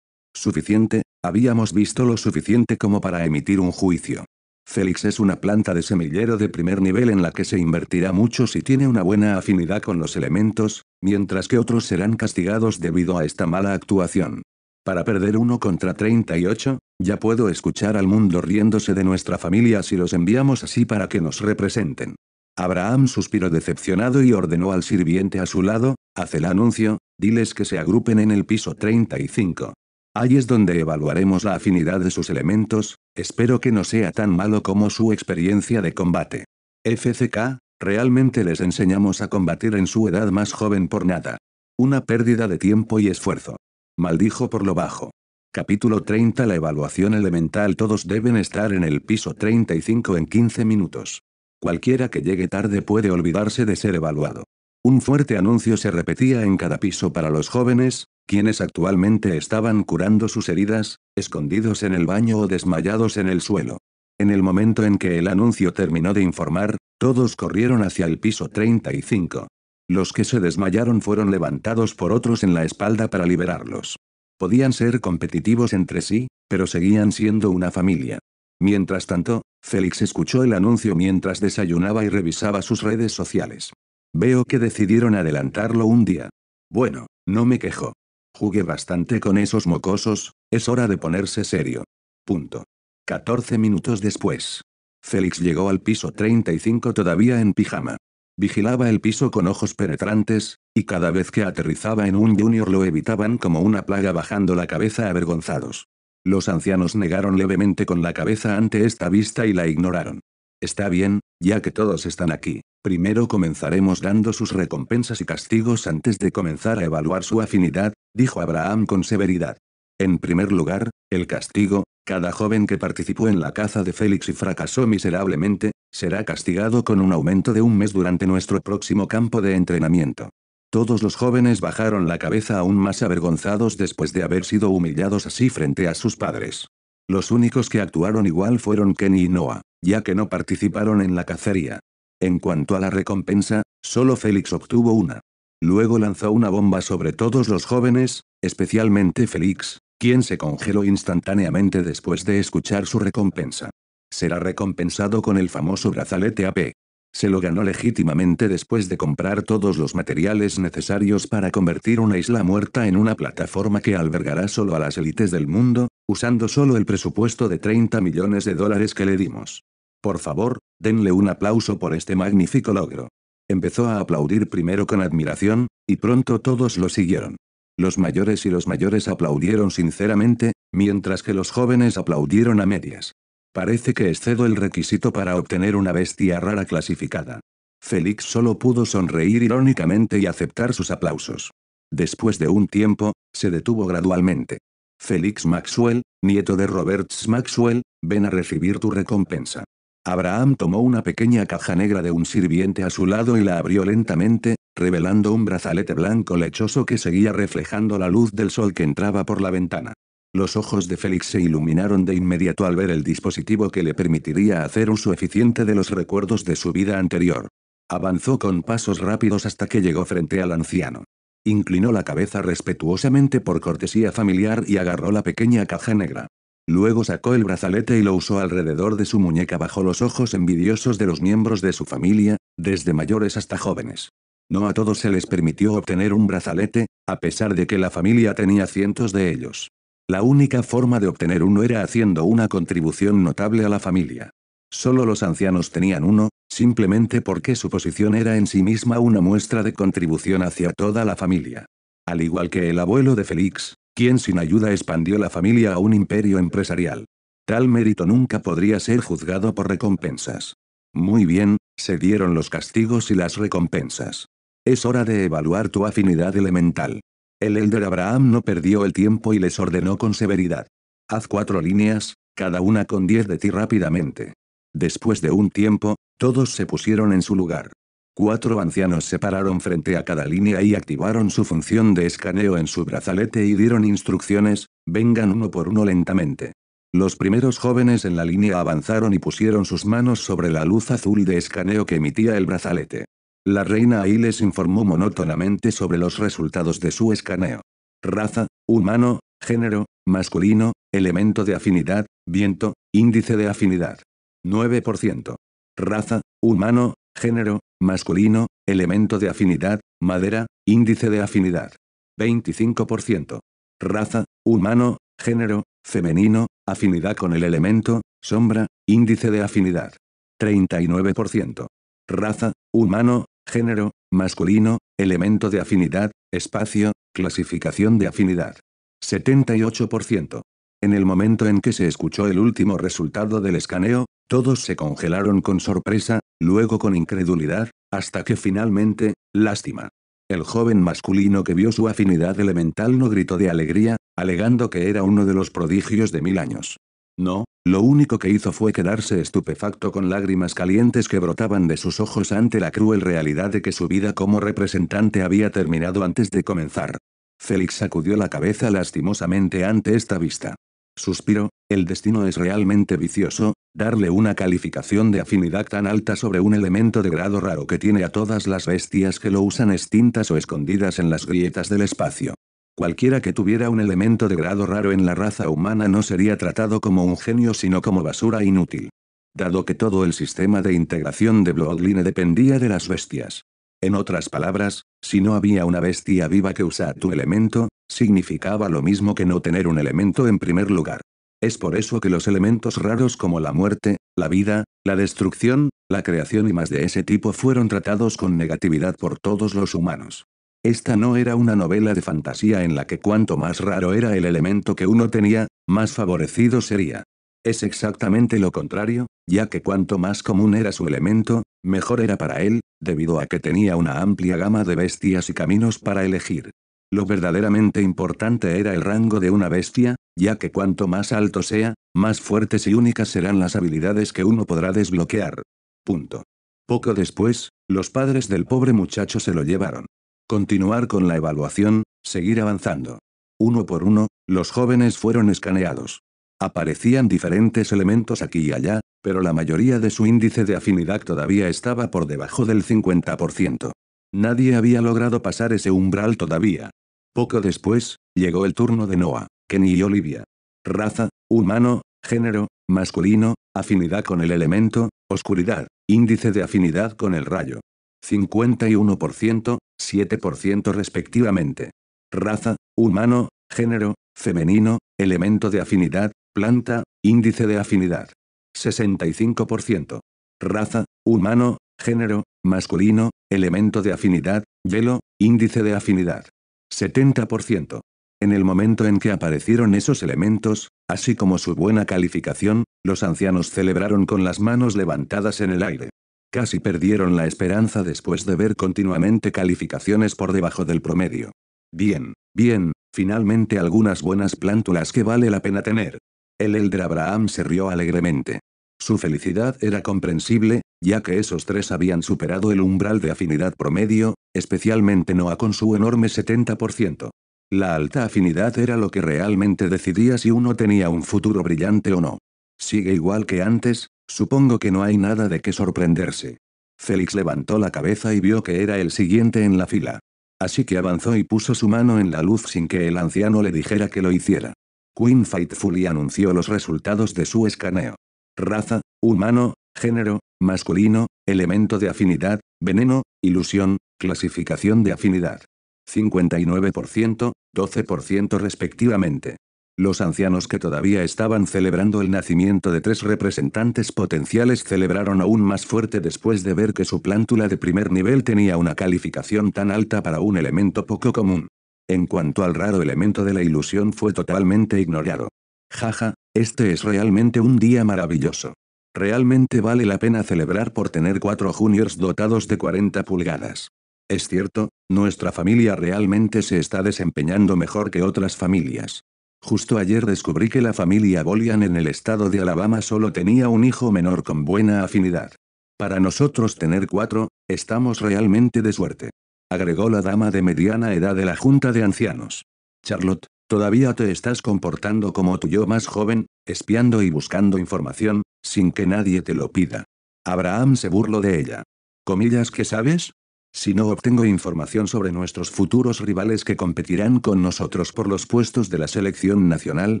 S1: Suficiente, habíamos visto lo suficiente como para emitir un juicio. Félix es una planta de semillero de primer nivel en la que se invertirá mucho si tiene una buena afinidad con los elementos, mientras que otros serán castigados debido a esta mala actuación. Para perder uno contra 38, ya puedo escuchar al mundo riéndose de nuestra familia si los enviamos así para que nos representen. Abraham suspiró decepcionado y ordenó al sirviente a su lado, haz el anuncio, diles que se agrupen en el piso 35. Ahí es donde evaluaremos la afinidad de sus elementos, espero que no sea tan malo como su experiencia de combate. FCK, realmente les enseñamos a combatir en su edad más joven por nada. Una pérdida de tiempo y esfuerzo. Maldijo por lo bajo. Capítulo 30 La evaluación elemental Todos deben estar en el piso 35 en 15 minutos. Cualquiera que llegue tarde puede olvidarse de ser evaluado. Un fuerte anuncio se repetía en cada piso para los jóvenes, quienes actualmente estaban curando sus heridas, escondidos en el baño o desmayados en el suelo. En el momento en que el anuncio terminó de informar, todos corrieron hacia el piso 35. Los que se desmayaron fueron levantados por otros en la espalda para liberarlos. Podían ser competitivos entre sí, pero seguían siendo una familia. Mientras tanto, Félix escuchó el anuncio mientras desayunaba y revisaba sus redes sociales. Veo que decidieron adelantarlo un día. Bueno, no me quejo. Jugué bastante con esos mocosos, es hora de ponerse serio. Punto. 14 minutos después. Félix llegó al piso 35 todavía en pijama. Vigilaba el piso con ojos penetrantes, y cada vez que aterrizaba en un junior lo evitaban como una plaga bajando la cabeza avergonzados. Los ancianos negaron levemente con la cabeza ante esta vista y la ignoraron. Está bien, ya que todos están aquí. Primero comenzaremos dando sus recompensas y castigos antes de comenzar a evaluar su afinidad, dijo Abraham con severidad. En primer lugar, el castigo, cada joven que participó en la caza de Félix y fracasó miserablemente, será castigado con un aumento de un mes durante nuestro próximo campo de entrenamiento. Todos los jóvenes bajaron la cabeza aún más avergonzados después de haber sido humillados así frente a sus padres. Los únicos que actuaron igual fueron Kenny y Noah ya que no participaron en la cacería. En cuanto a la recompensa, solo Félix obtuvo una. Luego lanzó una bomba sobre todos los jóvenes, especialmente Félix, quien se congeló instantáneamente después de escuchar su recompensa. Será recompensado con el famoso brazalete AP. Se lo ganó legítimamente después de comprar todos los materiales necesarios para convertir una isla muerta en una plataforma que albergará solo a las élites del mundo, usando solo el presupuesto de 30 millones de dólares que le dimos. Por favor, denle un aplauso por este magnífico logro. Empezó a aplaudir primero con admiración, y pronto todos lo siguieron. Los mayores y los mayores aplaudieron sinceramente, mientras que los jóvenes aplaudieron a medias. Parece que excedo el requisito para obtener una bestia rara clasificada. Félix solo pudo sonreír irónicamente y aceptar sus aplausos. Después de un tiempo, se detuvo gradualmente. Félix Maxwell, nieto de Roberts Maxwell, ven a recibir tu recompensa. Abraham tomó una pequeña caja negra de un sirviente a su lado y la abrió lentamente, revelando un brazalete blanco lechoso que seguía reflejando la luz del sol que entraba por la ventana. Los ojos de Félix se iluminaron de inmediato al ver el dispositivo que le permitiría hacer uso eficiente de los recuerdos de su vida anterior. Avanzó con pasos rápidos hasta que llegó frente al anciano. Inclinó la cabeza respetuosamente por cortesía familiar y agarró la pequeña caja negra. Luego sacó el brazalete y lo usó alrededor de su muñeca bajo los ojos envidiosos de los miembros de su familia, desde mayores hasta jóvenes. No a todos se les permitió obtener un brazalete, a pesar de que la familia tenía cientos de ellos. La única forma de obtener uno era haciendo una contribución notable a la familia. Solo los ancianos tenían uno, simplemente porque su posición era en sí misma una muestra de contribución hacia toda la familia. Al igual que el abuelo de Félix, quien sin ayuda expandió la familia a un imperio empresarial. Tal mérito nunca podría ser juzgado por recompensas. Muy bien, se dieron los castigos y las recompensas. Es hora de evaluar tu afinidad elemental. El elder Abraham no perdió el tiempo y les ordenó con severidad. Haz cuatro líneas, cada una con diez de ti rápidamente. Después de un tiempo, todos se pusieron en su lugar. Cuatro ancianos se pararon frente a cada línea y activaron su función de escaneo en su brazalete y dieron instrucciones, vengan uno por uno lentamente. Los primeros jóvenes en la línea avanzaron y pusieron sus manos sobre la luz azul de escaneo que emitía el brazalete. La reina ahí les informó monótonamente sobre los resultados de su escaneo. Raza, humano, género, masculino, elemento de afinidad, viento, índice de afinidad. 9%. Raza, humano, Género, masculino, elemento de afinidad, madera, índice de afinidad. 25%. Raza, humano, género, femenino, afinidad con el elemento, sombra, índice de afinidad. 39%. Raza, humano, género, masculino, elemento de afinidad, espacio, clasificación de afinidad. 78%. En el momento en que se escuchó el último resultado del escaneo, todos se congelaron con sorpresa, luego con incredulidad, hasta que finalmente, lástima. El joven masculino que vio su afinidad elemental no gritó de alegría, alegando que era uno de los prodigios de mil años. No, lo único que hizo fue quedarse estupefacto con lágrimas calientes que brotaban de sus ojos ante la cruel realidad de que su vida como representante había terminado antes de comenzar. Félix sacudió la cabeza lastimosamente ante esta vista. Suspiro, el destino es realmente vicioso, darle una calificación de afinidad tan alta sobre un elemento de grado raro que tiene a todas las bestias que lo usan extintas o escondidas en las grietas del espacio. Cualquiera que tuviera un elemento de grado raro en la raza humana no sería tratado como un genio sino como basura inútil. Dado que todo el sistema de integración de Bloodline dependía de las bestias. En otras palabras, si no había una bestia viva que usara tu elemento, significaba lo mismo que no tener un elemento en primer lugar. Es por eso que los elementos raros como la muerte, la vida, la destrucción, la creación y más de ese tipo fueron tratados con negatividad por todos los humanos. Esta no era una novela de fantasía en la que cuanto más raro era el elemento que uno tenía, más favorecido sería. Es exactamente lo contrario, ya que cuanto más común era su elemento, mejor era para él, debido a que tenía una amplia gama de bestias y caminos para elegir. Lo verdaderamente importante era el rango de una bestia, ya que cuanto más alto sea, más fuertes y únicas serán las habilidades que uno podrá desbloquear. Punto. Poco después, los padres del pobre muchacho se lo llevaron. Continuar con la evaluación, seguir avanzando. Uno por uno, los jóvenes fueron escaneados. Aparecían diferentes elementos aquí y allá, pero la mayoría de su índice de afinidad todavía estaba por debajo del 50%. Nadie había logrado pasar ese umbral todavía. Poco después, llegó el turno de Noah, Kenny y Olivia. Raza, humano, género, masculino, afinidad con el elemento, oscuridad, índice de afinidad con el rayo. 51%, 7% respectivamente. Raza, humano, género, femenino, elemento de afinidad, planta, índice de afinidad. 65%. Raza, humano, género, masculino, elemento de afinidad, velo, índice de afinidad. 70%. En el momento en que aparecieron esos elementos, así como su buena calificación, los ancianos celebraron con las manos levantadas en el aire. Casi perdieron la esperanza después de ver continuamente calificaciones por debajo del promedio. Bien, bien, finalmente algunas buenas plántulas que vale la pena tener. El elder Abraham se rió alegremente. Su felicidad era comprensible, ya que esos tres habían superado el umbral de afinidad promedio, especialmente Noah con su enorme 70%. La alta afinidad era lo que realmente decidía si uno tenía un futuro brillante o no. Sigue igual que antes, supongo que no hay nada de qué sorprenderse. Félix levantó la cabeza y vio que era el siguiente en la fila. Así que avanzó y puso su mano en la luz sin que el anciano le dijera que lo hiciera. Queen Faithfully anunció los resultados de su escaneo. Raza, humano, género, masculino, elemento de afinidad, veneno, ilusión, clasificación de afinidad. 59%, 12% respectivamente. Los ancianos que todavía estaban celebrando el nacimiento de tres representantes potenciales celebraron aún más fuerte después de ver que su plántula de primer nivel tenía una calificación tan alta para un elemento poco común. En cuanto al raro elemento de la ilusión fue totalmente ignorado. Jaja, este es realmente un día maravilloso. Realmente vale la pena celebrar por tener cuatro juniors dotados de 40 pulgadas. Es cierto, nuestra familia realmente se está desempeñando mejor que otras familias. Justo ayer descubrí que la familia Bolian en el estado de Alabama solo tenía un hijo menor con buena afinidad. Para nosotros tener cuatro, estamos realmente de suerte agregó la dama de mediana edad de la Junta de Ancianos. Charlotte, todavía te estás comportando como tu yo más joven, espiando y buscando información, sin que nadie te lo pida. Abraham se burló de ella. Comillas que sabes? Si no obtengo información sobre nuestros futuros rivales que competirán con nosotros por los puestos de la selección nacional,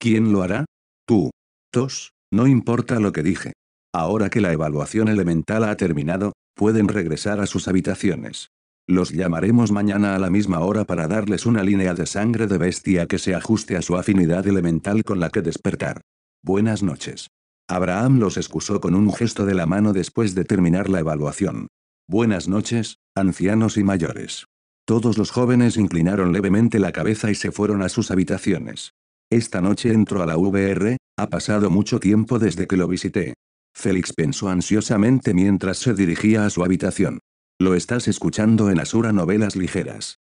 S1: ¿quién lo hará? Tú. Tos, no importa lo que dije. Ahora que la evaluación elemental ha terminado, pueden regresar a sus habitaciones. Los llamaremos mañana a la misma hora para darles una línea de sangre de bestia que se ajuste a su afinidad elemental con la que despertar. Buenas noches. Abraham los excusó con un gesto de la mano después de terminar la evaluación. Buenas noches, ancianos y mayores. Todos los jóvenes inclinaron levemente la cabeza y se fueron a sus habitaciones. Esta noche entro a la VR, ha pasado mucho tiempo desde que lo visité. Félix pensó ansiosamente mientras se dirigía a su habitación. Lo estás escuchando en Asura Novelas Ligeras.